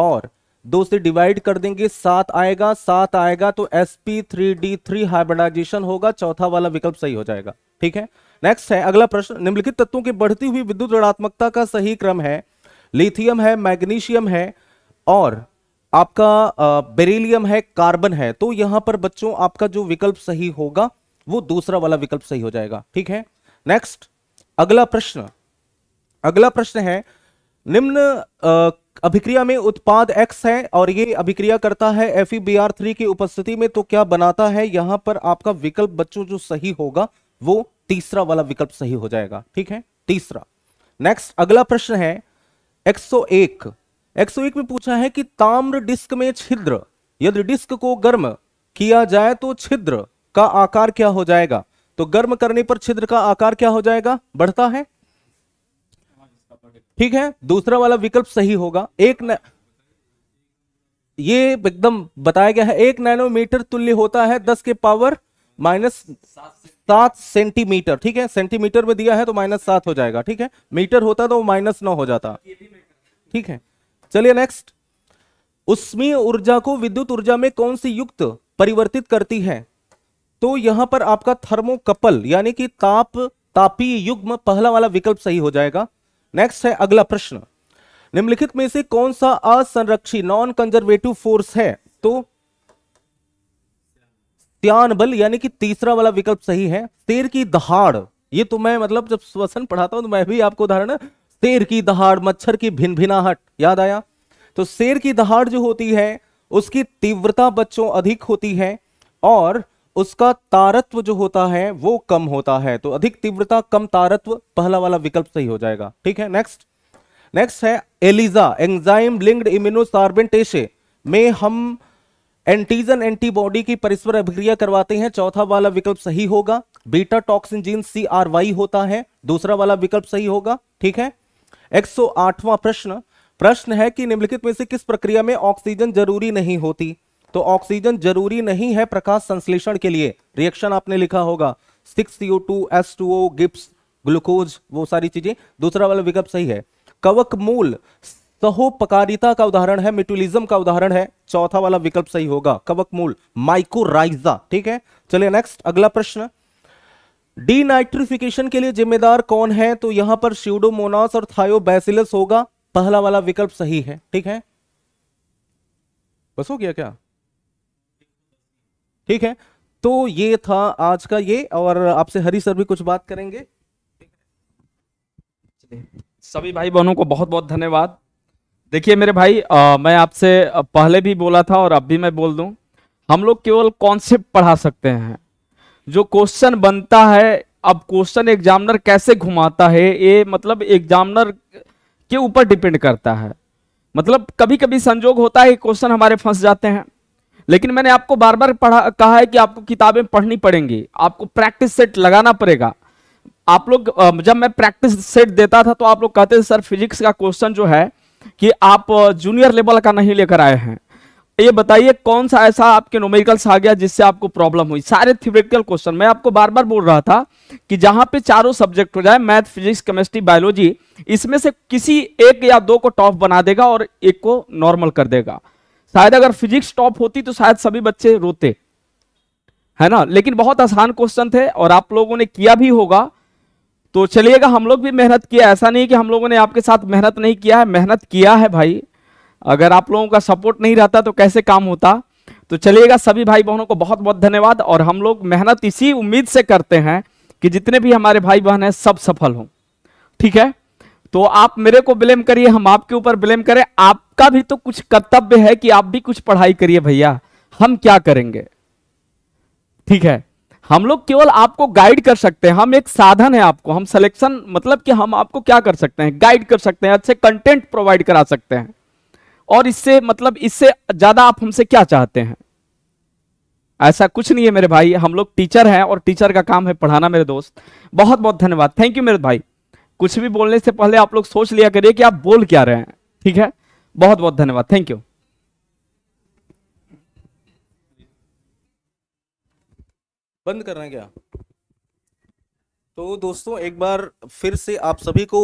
और दो से डिवाइड कर देंगे सात आएगा सात आएगा तो S P three D three hybridisation होगा चौथा वाला विकल्प सही हो जाएगा ठीक है नेक्स्ट है अगला प्रश्न निम्नलिखित तत्वों की बढ़ती हुई विद्युत ऋणात्मकता का सही क्रम है लिथियम है मैग्नीशियम है और आपका बेरिलियम है कार्बन है तो यहां पर बच्चों आपका जो विकल्प सही होगा वो दूसरा वाला विकल्प सही हो जाएगा ठीक है नेक्स्ट अगला प्रश्न अगला प्रश्न है निम्न अभिक्रिया में उत्पाद X है और ये अभिक्रिया करता है एफ थ्री e की उपस्थिति में तो क्या बनाता है यहां पर आपका विकल्प बच्चों जो सही होगा वो तीसरा वाला विकल्प सही हो जाएगा ठीक है तीसरा नेक्स्ट अगला प्रश्न है 101 सौ में पूछा है कि ताम्र डिस्क में छिद्र यदि डिस्क को गर्म किया जाए तो छिद्र का आकार क्या हो जाएगा तो गर्म करने पर छिद्र का आकार क्या हो जाएगा बढ़ता है ठीक है दूसरा वाला विकल्प सही होगा एक न... ये एकदम बताया गया है एक नैनोमीटर तुल्य होता है दस के पावर माइनस सात सेंटीमीटर ठीक है सेंटीमीटर में दिया है तो माइनस सात हो जाएगा ठीक है मीटर होता तो माइनस नौ हो जाता ठीक है चलिए नेक्स्ट उष्मीय ऊर्जा को विद्युत ऊर्जा में कौन सी युक्त परिवर्तित करती है तो यहां पर आपका थर्मोकपल यानी कि ताप तापी युग्म पहला वाला विकल्प सही हो जाएगा नेक्स्ट है अगला प्रश्न निम्नलिखित में से कौन सा असंरक्षी नॉन कंजर्वेटिव फोर्स है तो त्यान बल यानी कि तीसरा वाला विकल्प सही है शेर की दहाड़ ये तो मैं मतलब जब श्वसन पढ़ाता हूं तो मैं भी आपको उदाहरण शेर की दहाड़ मच्छर की भिन भिनाहट याद आया तो शेर की दहाड़ जो होती है उसकी तीव्रता बच्चों अधिक होती है और उसका तारत्व जो होता है वो कम होता है तो अधिक तीव्रता कम तारत्व पहला वाला विकल्प सही हो जाएगा ठीक है नेक्स्ट नेक्स्ट है एलिजा एंजाइम लिंक्ड इम्यूनोसार्बेंटेशे में हम एंटीजन एंटीबॉडी की परस्पर अभिक्रिया करवाते हैं चौथा वाला विकल्प सही होगा बीटा टॉक्सिन जीन सी होता है दूसरा वाला विकल्प सही होगा ठीक है एक प्रश्न प्रश्न है कि निम्नलिखित में से किस प्रक्रिया में ऑक्सीजन जरूरी नहीं होती तो ऑक्सीजन जरूरी नहीं है प्रकाश संश्लेषण के लिए रिएक्शन आपने लिखा होगा six CO two S two O गिप्स ग्लूकोज वो सारी चीजें दूसरा वाला विकल्प सही है कवक मूल सहोपकारिता तो का उदाहरण है मिटुलिज्म का उदाहरण है चौथा वाला विकल्प सही होगा कवक मूल माइकोराइजा ठीक है चलिए नेक्स्ट अगला प्रश्न डीनाइट्रिफिकेशन के लिए जिम्मेदार कौन है तो यहां पर श्यूडोमोनास और थायोबैसिलस होगा पहला वाला विकल्प सही है ठीक है बस हो गया क्या ठीक है तो ये था आज का ये और आपसे हरी सर भी कुछ बात करेंगे सभी भाई बहनों को बहुत बहुत धन्यवाद देखिए मेरे भाई आ, मैं आपसे पहले भी बोला था और अब भी मैं बोल दूं हम लोग केवल कॉन्सेप्ट पढ़ा सकते हैं जो क्वेश्चन बनता है अब क्वेश्चन एग्जामिनर कैसे घुमाता है ये मतलब एग्जामिनर के ऊपर डिपेंड करता है मतलब कभी कभी संजोग होता है क्वेश्चन हमारे फंस जाते हैं लेकिन मैंने आपको बार बार पढ़ा कहा है कि आपको किताबें पढ़नी पड़ेंगी आपको प्रैक्टिस सेट लगाना पड़ेगा आप लोग जब मैं प्रैक्टिस सेट देता था तो आप लोग कहते थे सर फिजिक्स का क्वेश्चन जो है कि आप जूनियर लेवल का नहीं लेकर आए हैं ये बताइए कौन सा ऐसा आपके नोमेरिकल्स आ गया जिससे आपको प्रॉब्लम हुई सारे थ्योरेटिकल क्वेश्चन मैं आपको बार बार बोल रहा था कि जहां पे चारों सब्जेक्ट हो जाए मैथ फिजिक्स केमिस्ट्री बायोलॉजी इसमें से किसी एक या दो को टॉप बना देगा और एक को नॉर्मल कर देगा शायद अगर फिजिक्स टॉप होती तो शायद सभी बच्चे रोते है ना लेकिन बहुत आसान क्वेश्चन थे और आप लोगों ने किया भी होगा तो चलिएगा हम लोग भी मेहनत किया ऐसा नहीं कि हम लोगों ने आपके साथ मेहनत नहीं किया है मेहनत किया है भाई अगर आप लोगों का सपोर्ट नहीं रहता तो कैसे काम होता तो चलिएगा सभी भाई बहनों को बहुत बहुत धन्यवाद और हम लोग मेहनत इसी उम्मीद से करते हैं कि जितने भी हमारे भाई बहन हैं सब सफल हों ठीक है तो आप मेरे को ब्लेम करिए हम आपके ऊपर ब्लेम करें आपका भी तो कुछ कर्तव्य है कि आप भी कुछ पढ़ाई करिए भैया हम क्या करेंगे ठीक है हम लोग केवल आपको गाइड कर सकते हैं हम एक साधन है आपको हम सिलेक्शन मतलब कि हम आपको क्या कर सकते हैं गाइड कर सकते हैं अच्छे कंटेंट प्रोवाइड करा सकते हैं और इससे मतलब इससे ज्यादा आप हमसे क्या चाहते हैं ऐसा कुछ नहीं है मेरे भाई हम लोग टीचर हैं और टीचर का काम है पढ़ाना मेरे दोस्त बहुत बहुत धन्यवाद थैंक यू मेरे भाई कुछ भी बोलने से पहले आप लोग सोच लिया करिए कि आप बोल क्या रहे हैं ठीक है बहुत बहुत धन्यवाद थैंक यू बंद कर रहे हैं क्या तो दोस्तों एक बार फिर से आप सभी को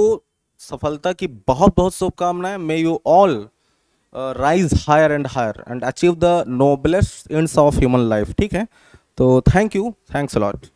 सफलता की बहुत बहुत शुभकामनाएं may you all rise higher and higher and achieve the noblest ends of human life ठीक है तो थैंक यू थैंक्स अलॉट